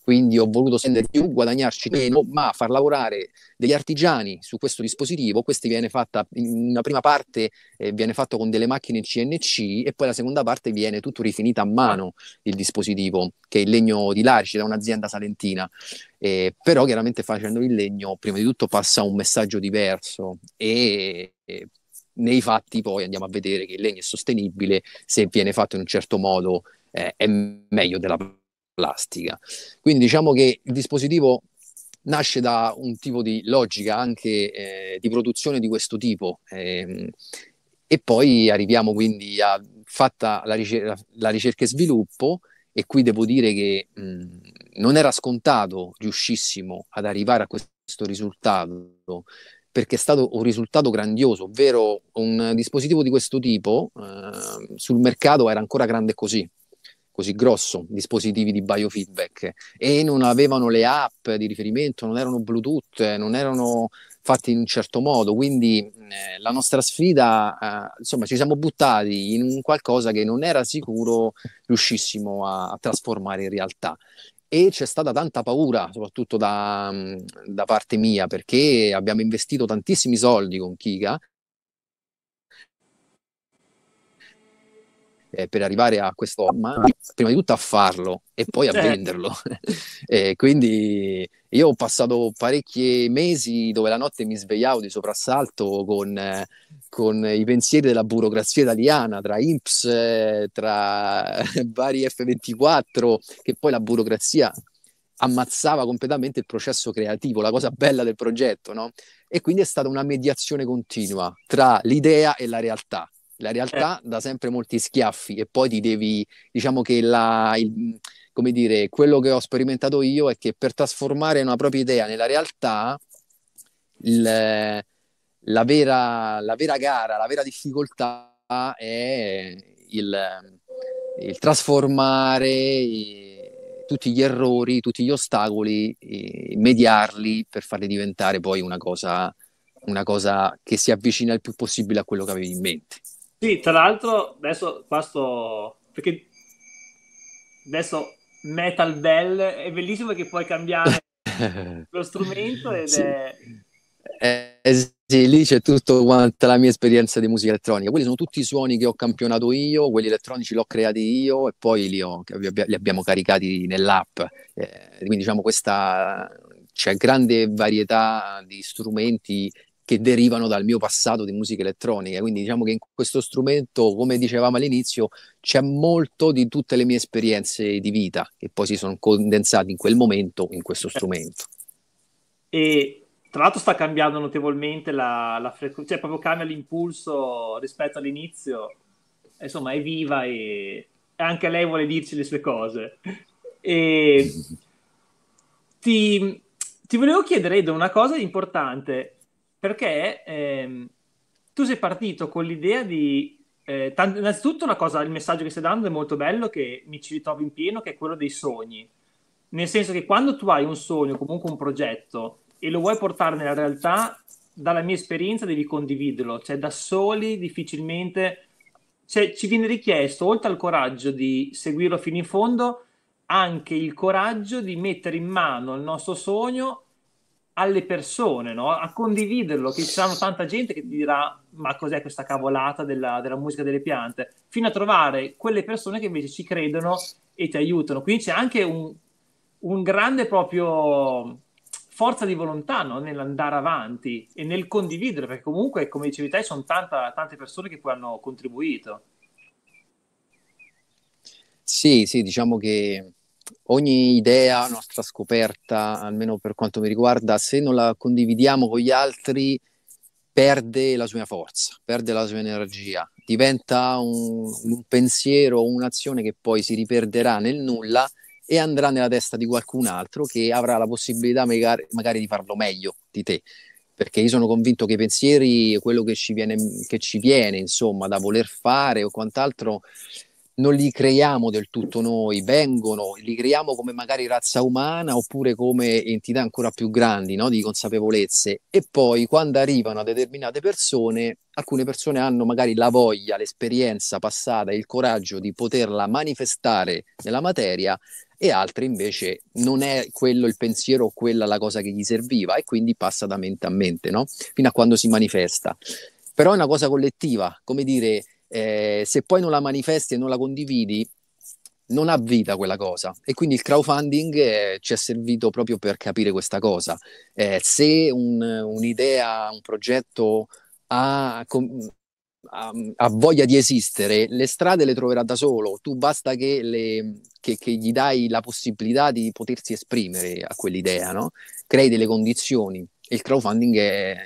Quindi ho voluto spendere di più, guadagnarci meno, ma far lavorare degli artigiani su questo dispositivo. Questa viene fatta, in una prima parte eh, viene fatto con delle macchine CNC e poi la seconda parte viene tutto rifinito a mano il dispositivo, che è il legno di Larci, da un'azienda salentina. Eh, però chiaramente facendo il legno, prima di tutto passa un messaggio diverso e, e eh, nei fatti poi andiamo a vedere che il legno è sostenibile se viene fatto in un certo modo eh, è meglio della plastica. Quindi diciamo che il dispositivo nasce da un tipo di logica anche eh, di produzione di questo tipo eh, e poi arriviamo quindi a fatta la, ricer- la ricerca e sviluppo e qui devo dire che mh, non era scontato riuscissimo ad arrivare a questo risultato perché è stato un risultato grandioso, ovvero un dispositivo di questo tipo eh, sul mercato era ancora grande così, così grosso, dispositivi di biofeedback e non avevano le app di riferimento, non erano Bluetooth, non erano fatti in un certo modo, quindi eh, la nostra sfida, eh, insomma, ci siamo buttati in un qualcosa che non era sicuro riuscissimo a, a trasformare in realtà e c'è stata tanta paura, soprattutto da, mm, da, parte mia, perché abbiamo investito tantissimi soldi con Kika eh, per arrivare a questo, ah, ma prima di tutto a farlo e poi a certo. venderlo. <laughs> eh, quindi io ho passato parecchi mesi dove la notte mi svegliavo di soprassalto con, eh, con i pensieri della burocrazia italiana, tra INPS, eh, tra <laughs> vari F24, che poi la burocrazia ammazzava completamente il processo creativo, la cosa bella del progetto, no? E quindi è stata una mediazione continua tra l'idea e la realtà. La realtà eh. dà sempre molti schiaffi e poi ti devi, diciamo che la, il, come dire, quello che ho sperimentato io è che per trasformare una propria idea nella realtà, il, la, vera, la vera gara, la vera difficoltà è il, il trasformare tutti gli errori, tutti gli ostacoli, mediarli per farli diventare poi una cosa, una cosa che si avvicina il più possibile a quello che avevi in
mente. Sì, tra l'altro adesso qua sto... perché adesso Metal Bell è bellissimo perché puoi cambiare
<laughs>
lo strumento ed sì. è...
Eh, eh sì, lì c'è tutto quanto la mia esperienza di musica elettronica. Quelli sono tutti i suoni che ho campionato io, quelli elettronici li ho creati io e poi li, ho, li abbiamo caricati nell'app. Eh, quindi diciamo questa c'è grande varietà di strumenti che derivano dal mio passato di musica elettronica. Quindi diciamo che in questo strumento, come dicevamo all'inizio, c'è molto di tutte le mie esperienze di vita che poi si sono condensate in quel momento in questo strumento.
E tra l'altro sta cambiando notevolmente la, la frequenza, cioè proprio cambia l'impulso rispetto all'inizio. Insomma, è viva e anche lei vuole dirci le sue cose. E <laughs> ti, ti volevo chiedere, Edo, una cosa importante perché ehm, tu sei partito con l'idea di... Eh, tant- innanzitutto una cosa, il messaggio che stai dando è molto bello, che mi ci ritrovo in pieno, che è quello dei sogni. Nel senso che quando tu hai un sogno, comunque un progetto, e lo vuoi portare nella realtà, dalla mia esperienza devi condividerlo, cioè da soli difficilmente... Cioè, ci viene richiesto, oltre al coraggio di seguirlo fino in fondo, anche il coraggio di mettere in mano il nostro sogno alle persone, no? a condividerlo, che ci saranno tanta gente che ti dirà ma cos'è questa cavolata della, della, musica delle piante, fino a trovare quelle persone che invece ci credono e ti aiutano. Quindi c'è anche un, un grande proprio forza di volontà no? nell'andare avanti e nel condividere, perché comunque, come dicevi te, sono tanta, tante persone che poi hanno contribuito.
Sì, sì, diciamo che ogni idea, nostra scoperta, almeno per quanto mi riguarda, se non la condividiamo con gli altri, perde la sua forza, perde la sua energia, diventa un, un pensiero, un'azione che poi si riperderà nel nulla e andrà nella testa di qualcun altro che avrà la possibilità magari, magari di farlo meglio di te. Perché io sono convinto che i pensieri, quello che ci viene, che ci viene insomma, da voler fare o quant'altro, non li creiamo del tutto noi, vengono, li creiamo come magari razza umana oppure come entità ancora più grandi no? di consapevolezze e poi quando arrivano a determinate persone, alcune persone hanno magari la voglia, l'esperienza passata, il coraggio di poterla manifestare nella materia e altre invece non è quello il pensiero o quella la cosa che gli serviva e quindi passa da mente a mente, no? fino a quando si manifesta. Però è una cosa collettiva, come dire eh, se poi non la manifesti e non la condividi, non ha vita quella cosa. E quindi il crowdfunding eh, ci è servito proprio per capire questa cosa. Eh, se un, un'idea, un progetto ha, com- ha, ha, voglia di esistere, le strade le troverà da solo. Tu basta che, le, che, che gli dai la possibilità di potersi esprimere a quell'idea, no? crei delle condizioni. Il crowdfunding è,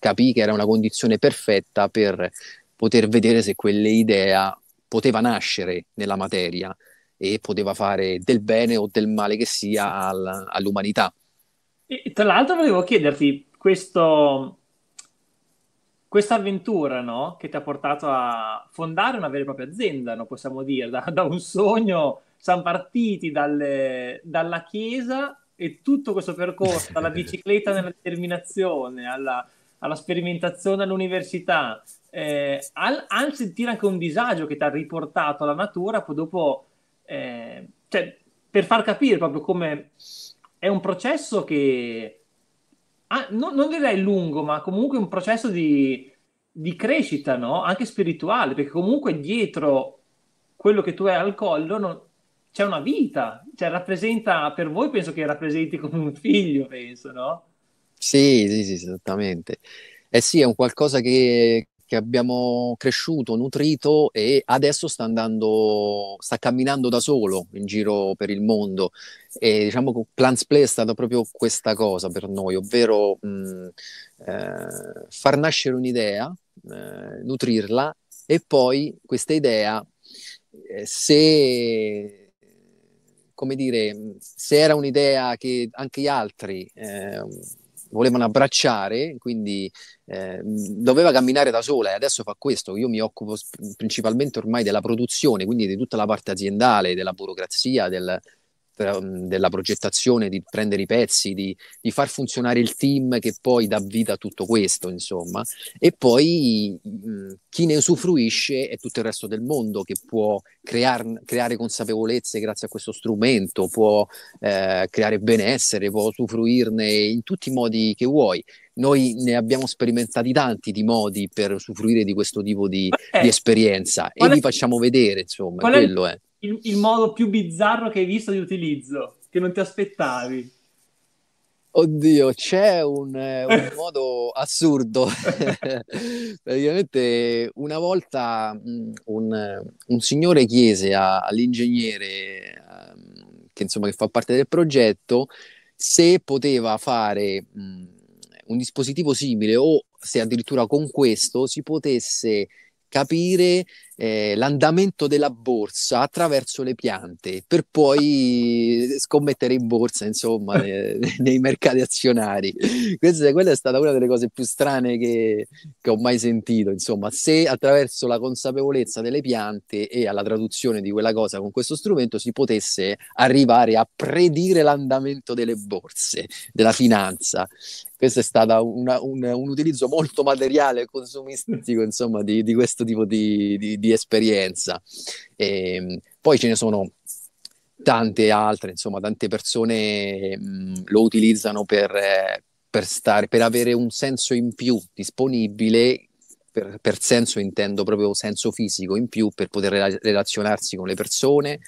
capì che era una condizione perfetta per poter vedere se quell'idea poteva nascere nella materia e poteva fare del bene o del male che sia al, all'umanità.
E, tra l'altro volevo chiederti questo, questa avventura no? che ti ha portato a fondare una vera e propria azienda, no? possiamo dire, da, da un sogno, siamo partiti dalle, dalla chiesa e tutto questo percorso, dalla <laughs> bicicletta nella determinazione, alla, alla sperimentazione all'università, eh, al, al sentire anche un disagio che ti ha riportato alla natura, poi dopo, eh, cioè, per far capire proprio come è un processo che, ah, no, non direi lungo, ma comunque un processo di, di crescita, no? anche spirituale, perché comunque dietro quello che tu hai al collo non, c'è una vita, cioè rappresenta, per voi penso che rappresenti come un figlio, penso, no?
Sì, sì, sì, esattamente. Eh sì, è un qualcosa che, che abbiamo cresciuto, nutrito e adesso sta andando, sta camminando da solo in giro per il mondo. E diciamo che Plants Play è stata proprio questa cosa per noi, ovvero mh, eh, far nascere un'idea, eh, nutrirla e poi questa idea, eh, se come dire, se era un'idea che anche gli altri eh, volevano abbracciare, quindi eh, doveva camminare da sola e adesso fa questo. Io mi occupo principalmente ormai della produzione, quindi di tutta la parte aziendale, della burocrazia, del, eh, della progettazione, di prendere i pezzi, di, di, far funzionare il team che poi dà vita a tutto questo, insomma. E poi mh, mm, chi ne usufruisce è tutto il resto del mondo che può crear, creare consapevolezze grazie a questo strumento, può eh, creare benessere, può usufruirne in tutti i modi che vuoi noi ne abbiamo sperimentati tanti di modi per usufruire di questo tipo di, eh, di esperienza e vi facciamo vedere, insomma, quello è, è
il, il, modo più bizzarro che hai visto di utilizzo, che non ti aspettavi?
Oddio, c'è un, eh, un <laughs> modo assurdo. <laughs> Praticamente una volta mm, un, un signore chiese a, all'ingegnere ehm, che, insomma, che fa parte del progetto se poteva fare mh, mm, un dispositivo simile o se addirittura con questo si potesse capire eh, l'andamento della borsa attraverso le piante per poi scommettere in borsa, insomma, nei, <laughs> eh, <laughs> nei mercati azionari. Questa, quella è stata una delle cose più strane che, che ho mai sentito, insomma, se attraverso la consapevolezza delle piante e alla traduzione di quella cosa con questo strumento si potesse arrivare a predire l'andamento delle borse, della finanza questo è stato un, un, utilizzo molto materiale e consumistico insomma, di, di, questo tipo di, di, di di esperienza. E, ehm, poi ce ne sono tante altre, insomma, tante persone mh, mm, lo utilizzano per, eh, per, stare, per avere un senso in più disponibile. Per, per, senso intendo proprio senso fisico in più per poter rela- relazionarsi con le persone,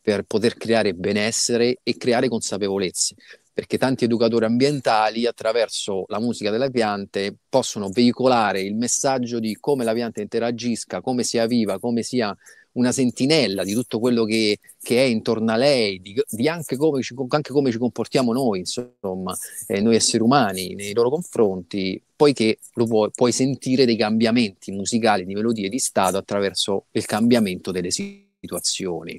per poter creare benessere e creare consapevolezze perché tanti educatori ambientali attraverso la musica delle piante possono veicolare il messaggio di come la pianta interagisca, come sia viva, come sia una sentinella di tutto quello che, che è intorno a lei, di, di anche, come ci, anche, come ci, comportiamo noi, insomma, eh, noi esseri umani nei loro confronti, poiché puoi, puoi sentire dei cambiamenti musicali, di melodie, di stato attraverso il cambiamento delle situazioni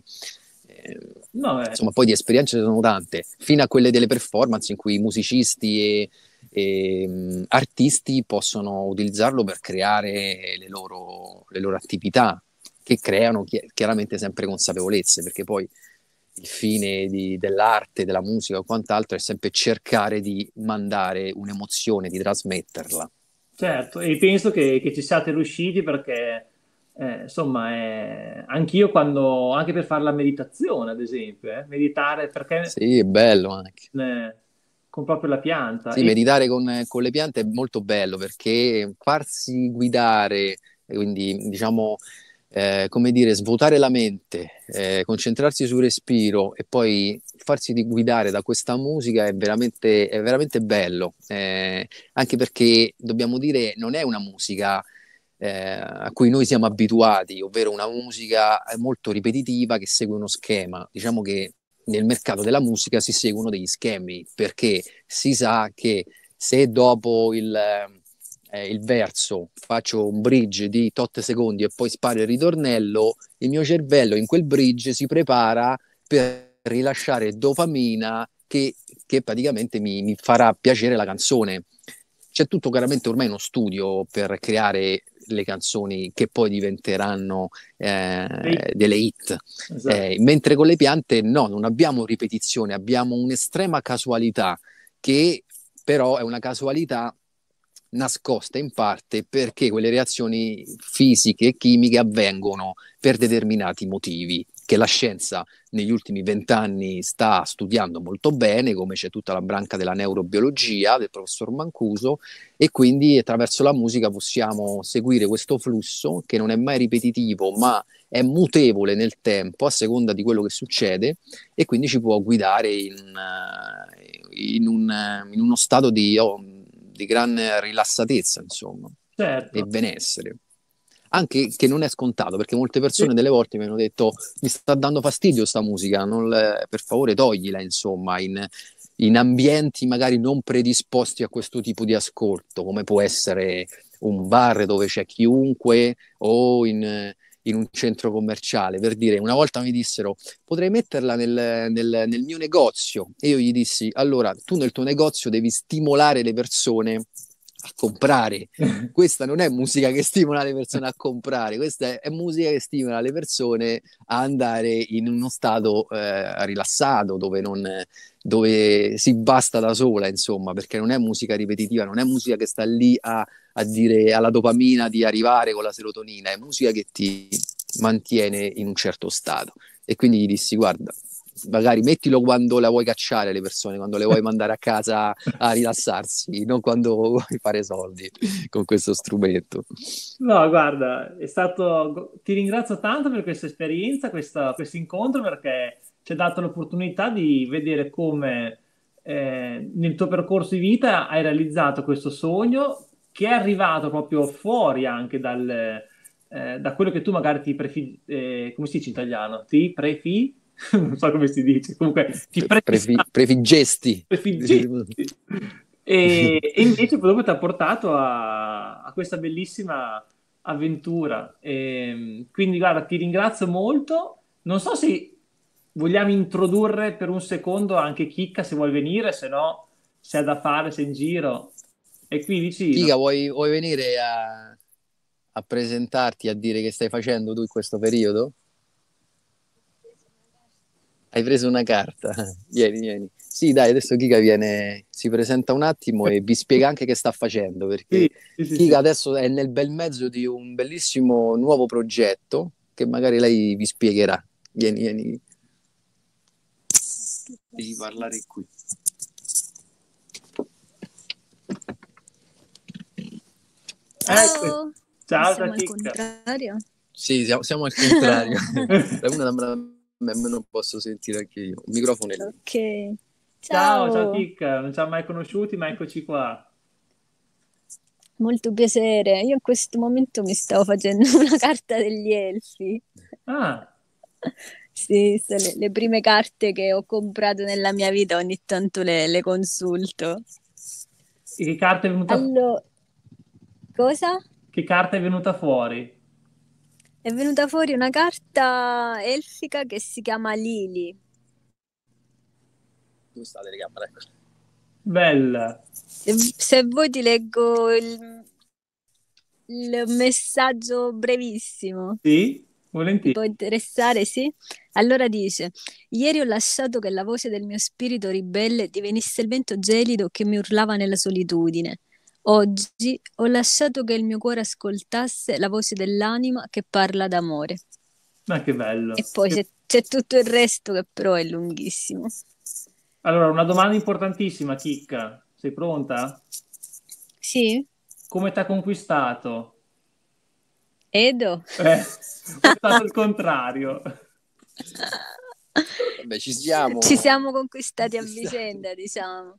no, eh. insomma, poi
di esperienze sono tante, fino a quelle delle performance in cui musicisti e, e artisti possono utilizzarlo per creare le loro, le loro attività, che creano chi- chiaramente sempre consapevolezze, perché poi il fine di, dell'arte, della musica o quant'altro è sempre cercare di mandare un'emozione, di trasmetterla.
Certo, e penso che, che ci siate riusciti perché eh, insomma, è... Eh, anch'io quando, anche per fare la meditazione, ad esempio, eh? meditare perché... Sì,
è bello anche.
Eh, con proprio la pianta. Sì, e... meditare
con, con, le piante è molto bello perché farsi guidare, quindi diciamo, eh, come dire, svuotare la mente, eh, concentrarsi sul respiro e poi farsi guidare da questa musica è veramente, è veramente bello, anche perché dobbiamo dire non è una musica eh, a cui noi siamo abituati, ovvero una musica eh, molto ripetitiva che segue uno schema. Diciamo che nel mercato della musica si seguono degli schemi perché si sa che se dopo il, eh, eh, il verso faccio un bridge di tot secondi e poi sparo il ritornello, il mio cervello in quel bridge si prepara per rilasciare dopamina che, che praticamente mi, mi farà piacere la canzone. C'è tutto chiaramente ormai uno studio per creare le canzoni che poi diventeranno eh, delle hit. Esatto. Eh, mentre con le piante no, non abbiamo ripetizione, abbiamo un'estrema casualità che però è una casualità nascosta in parte perché quelle reazioni fisiche e chimiche avvengono per determinati motivi che la scienza negli ultimi vent'anni sta studiando molto bene, come c'è tutta la branca della neurobiologia del professor Mancuso, e quindi attraverso la musica possiamo seguire questo flusso che non è mai ripetitivo, ma è mutevole nel tempo a seconda di quello che succede e quindi ci può guidare in, eh, in, un, in uno stato di, oh, di gran rilassatezza, insomma, certo. e benessere anche che non è scontato perché molte persone delle volte mi hanno detto mi sta dando fastidio sta musica non, per favore toglila insomma in, in, ambienti magari non predisposti a questo tipo di ascolto come può essere un bar dove c'è chiunque o in, in un centro commerciale per dire una volta mi dissero potrei metterla nel, nel, nel mio negozio e io gli dissi allora tu nel tuo negozio devi stimolare le persone a comprare. <laughs> Questa non è musica che stimola le persone a comprare, questa è musica che stimola le persone a andare in uno stato eh, rilassato dove, non, dove si basta da sola, insomma, perché non è musica ripetitiva, non è musica che sta lì a, a dire alla dopamina di arrivare con la serotonina, è musica che ti mantiene in un certo stato. E quindi gli dissi, guarda, magari mettilo quando la vuoi cacciare le persone, quando le vuoi mandare a casa a rilassarsi, non quando vuoi fare soldi con questo strumento.
No, guarda, è stato... ti ringrazio tanto per questa esperienza, questo incontro, perché ci hai dato l'opportunità di vedere come eh, nel tuo percorso di vita hai realizzato questo sogno che è arrivato proprio fuori anche dal... Eh, da quello che tu magari ti prefi... Eh, come si dice in italiano? Ti prefi non so come si dice, comunque
ti prefissa, prefiggesti. prefiggesti.
<laughs> e, e, invece proprio ti ha portato a, a, questa bellissima avventura. E, ehm, quindi guarda, ti ringrazio molto. Non so se vogliamo introdurre per un secondo anche Chicca se vuoi venire, se no, se ha da fare, se è in giro.
E qui vicino. Chicca, vuoi, vuoi venire a, a presentarti, a dire che stai facendo tu in questo periodo? Hai preso una carta. <laughs> Vieni, vieni. Sì, dai, adesso Giga viene, si presenta un attimo e vi spiega anche che sta facendo, perché sì, sì, Giga sì. adesso è nel bel mezzo di un bellissimo nuovo progetto che magari lei vi spiegherà. Vieni, vieni. Devi parlare qui. Ecco. Ciao, Ciao siamo al contrario? Sì, siamo, siamo al contrario. la <laughs> una me non posso sentire anche io. Il microfono è lì.
Ok. Ciao, ciao,
ciao non ci siamo mai conosciuti, ma eccoci qua.
Molto piacere. Io in questo momento mi stavo facendo <laughs> una carta degli elfi. Ah. sì, le, le, prime carte che ho comprato nella mia vita ogni tanto
le, le consulto. E che carta è venuta allora... Cosa? Che carta è venuta fuori?
è venuta fuori una carta elfica che si chiama Lili.
Dove sta la telecamera? Ecco. Bella.
Se, se, vuoi ti leggo il, il messaggio brevissimo.
Sì, volentieri. Ti può
interessare, sì? Allora dice, ieri ho lasciato che la voce del mio spirito ribelle divenisse il vento gelido che mi urlava nella solitudine. Oggi ho lasciato che il mio cuore ascoltasse la voce dell'anima che parla d'amore.
Ma che bello. E
poi che... c'è, c'è tutto il resto che però è lunghissimo.
Allora, una domanda importantissima, Chicca. Sei pronta? Sì. Come ti ha conquistato? Edo. Eh, è stato il contrario.
Beh, ci siamo. Ci siamo
conquistati ci a siamo. vicenda, diciamo.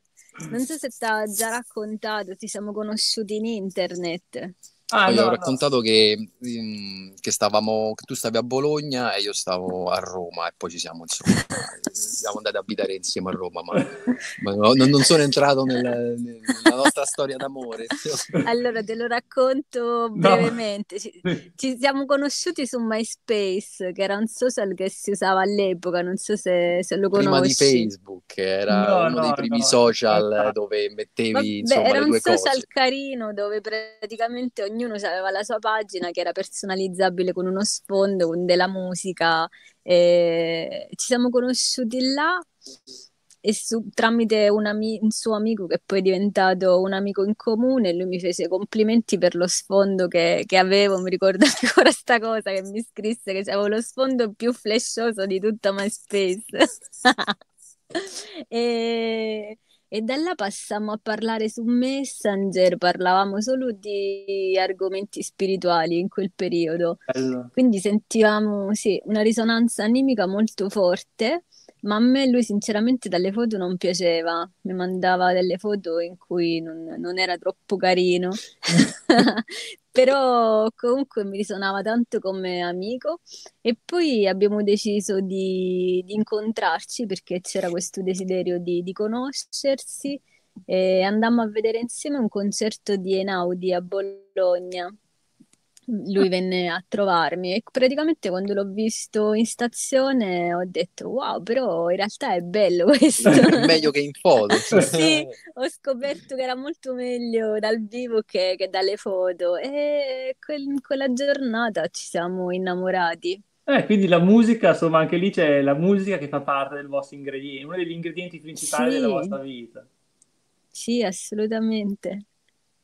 Non so se ti ho già raccontato, ci siamo conosciuti in internet. Ah, Poi no, ho raccontato
no. che, ehm, che, stavamo, che tu stavi a Bologna e io stavo a Roma e poi ci siamo, insomma, <laughs> eh, siamo andati a abitare insieme a Roma, ma, ma no, non sono entrato nella, nella nostra storia d'amore. <laughs>
Allora, te lo racconto brevemente. Ci, ci, siamo conosciuti su MySpace, che era un social che si usava all'epoca, non so se, se lo conosci. Prima di
Facebook, era uno dei primi social esatto. dove mettevi, Vabbè, insomma, Era un social
carino dove praticamente ogni ognuno aveva la sua pagina che era personalizzabile con uno sfondo, con della musica. E ci siamo conosciuti là e su, tramite un, ami- un, suo amico che poi è diventato un amico in comune, lui mi fece complimenti per lo sfondo che, che avevo, mi ricordo <laughs> ancora sta cosa che mi scrisse che avevo lo sfondo più flashoso di tutta MySpace. <laughs> e e da là passammo a parlare su Messenger, parlavamo solo di argomenti spirituali in quel periodo. Bello. Quindi sentivamo sì, una risonanza animica molto forte, ma a me lui sinceramente dalle foto non piaceva, mi mandava delle foto in cui non, non era troppo carino. <laughs> però comunque mi risuonava tanto come amico e poi abbiamo deciso di, di incontrarci perché c'era questo desiderio di, di conoscersi e andammo a vedere insieme un concerto di Einaudi a Bologna lui venne a trovarmi e praticamente quando l'ho visto in stazione ho detto wow però in realtà è bello <laughs> questo
meglio che in foto
<laughs>
sì ho scoperto che era molto meglio dal vivo che, che dalle foto e quel, quella giornata ci siamo innamorati
eh, quindi la musica, insomma, anche lì c'è la musica che fa parte del vostro ingrediente, uno degli ingredienti principali sì. della vostra vita.
Sì, assolutamente.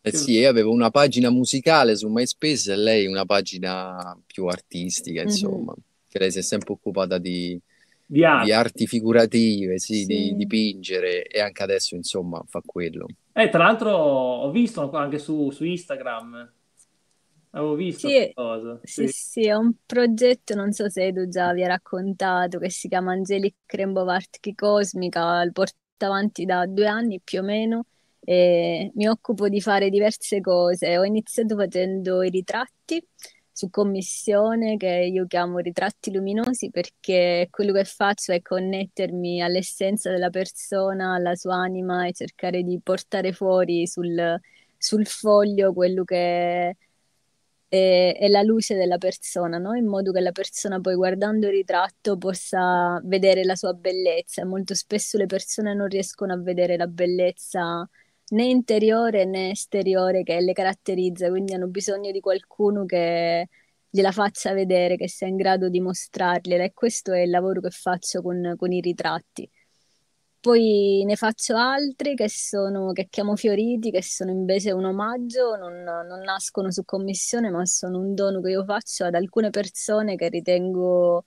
Eh sì,
io avevo una pagina musicale su MySpace e lei una pagina più artistica, insomma, mm-hmm. che lei si è sempre occupata di, di, arte. di arti figurative, sì, sì. Di, dipingere e anche adesso, insomma, fa quello.
Eh, tra l'altro ho visto anche su, su Instagram, avevo visto sì, cosa. Sì. sì, sì,
è un progetto, non so se Edu già vi ha raccontato, che si chiama Angelic Rainbow Artichi Cosmica, il porto avanti da due anni più o meno e mi occupo di fare diverse cose. Ho iniziato facendo i ritratti su commissione che io chiamo ritratti luminosi perché quello che faccio è connettermi all'essenza della persona, alla sua anima e cercare di portare fuori sul, sul foglio quello che è, è, la luce della persona, no? in modo che la persona poi guardando il ritratto possa vedere la sua bellezza. Molto spesso le persone non riescono a vedere la bellezza né interiore né esteriore che le caratterizza, quindi hanno bisogno di qualcuno che gliela faccia vedere, che sia in grado di mostrargliela e questo è il lavoro che faccio con, con i ritratti. Poi ne faccio altri che, sono, che chiamo fioriti, che sono invece un omaggio, non, non nascono su commissione, ma sono un dono che io faccio ad alcune persone che ritengo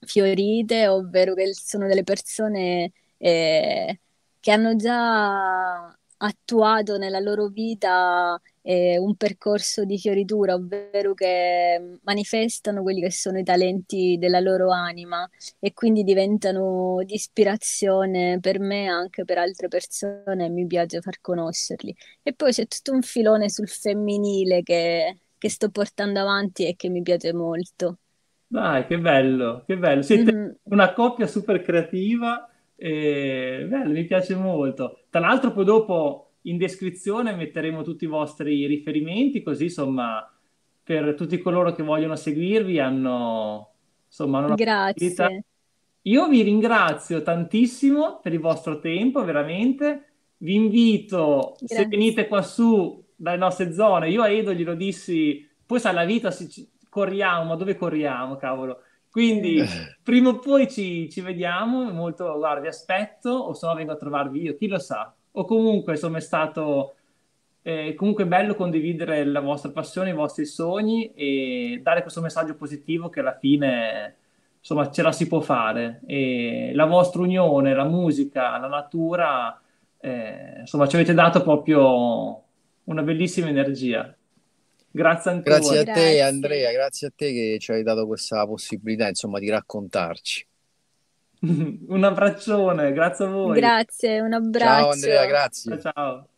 fiorite, ovvero che sono delle persone eh, che hanno già attuato nella loro vita eh, un percorso di fioritura, ovvero che manifestano quelli che sono i talenti della loro anima e quindi diventano di ispirazione per me e anche per altre persone, e mi piace far conoscerli. E poi c'è tutto un filone sul femminile che, che sto portando avanti e che mi piace molto.
Dai, che bello, che bello. Siete mm-hmm. una coppia super creativa e, bello, mi piace molto. Tra l'altro poi dopo in descrizione metteremo tutti i vostri riferimenti, così insomma per tutti coloro che vogliono seguirvi hanno insomma hanno Possibilità. Io vi ringrazio tantissimo per il vostro tempo, veramente. Vi invito, Grazie. se venite qua su dalle nostre zone, io a Edo glielo dissi, poi sai la vita, si, corriamo, ma dove corriamo, cavolo? Quindi eh. prima o poi ci, ci vediamo, molto, guarda, vi aspetto, o se no vengo a trovarvi io, chi lo sa. O comunque, insomma, è stato eh, comunque bello condividere la vostra passione, i vostri sogni e dare questo messaggio positivo che alla fine, insomma, ce la si può fare. E la vostra unione, la musica, la natura, eh, insomma, ci avete dato proprio una bellissima energia.
Grazie ancora. Grazie a te grazie. Andrea, grazie a te che ci hai dato questa possibilità insomma di raccontarci.
<laughs> un abbraccione, grazie a voi.
Grazie, un abbraccio. Ciao Andrea,
grazie. ciao. ciao.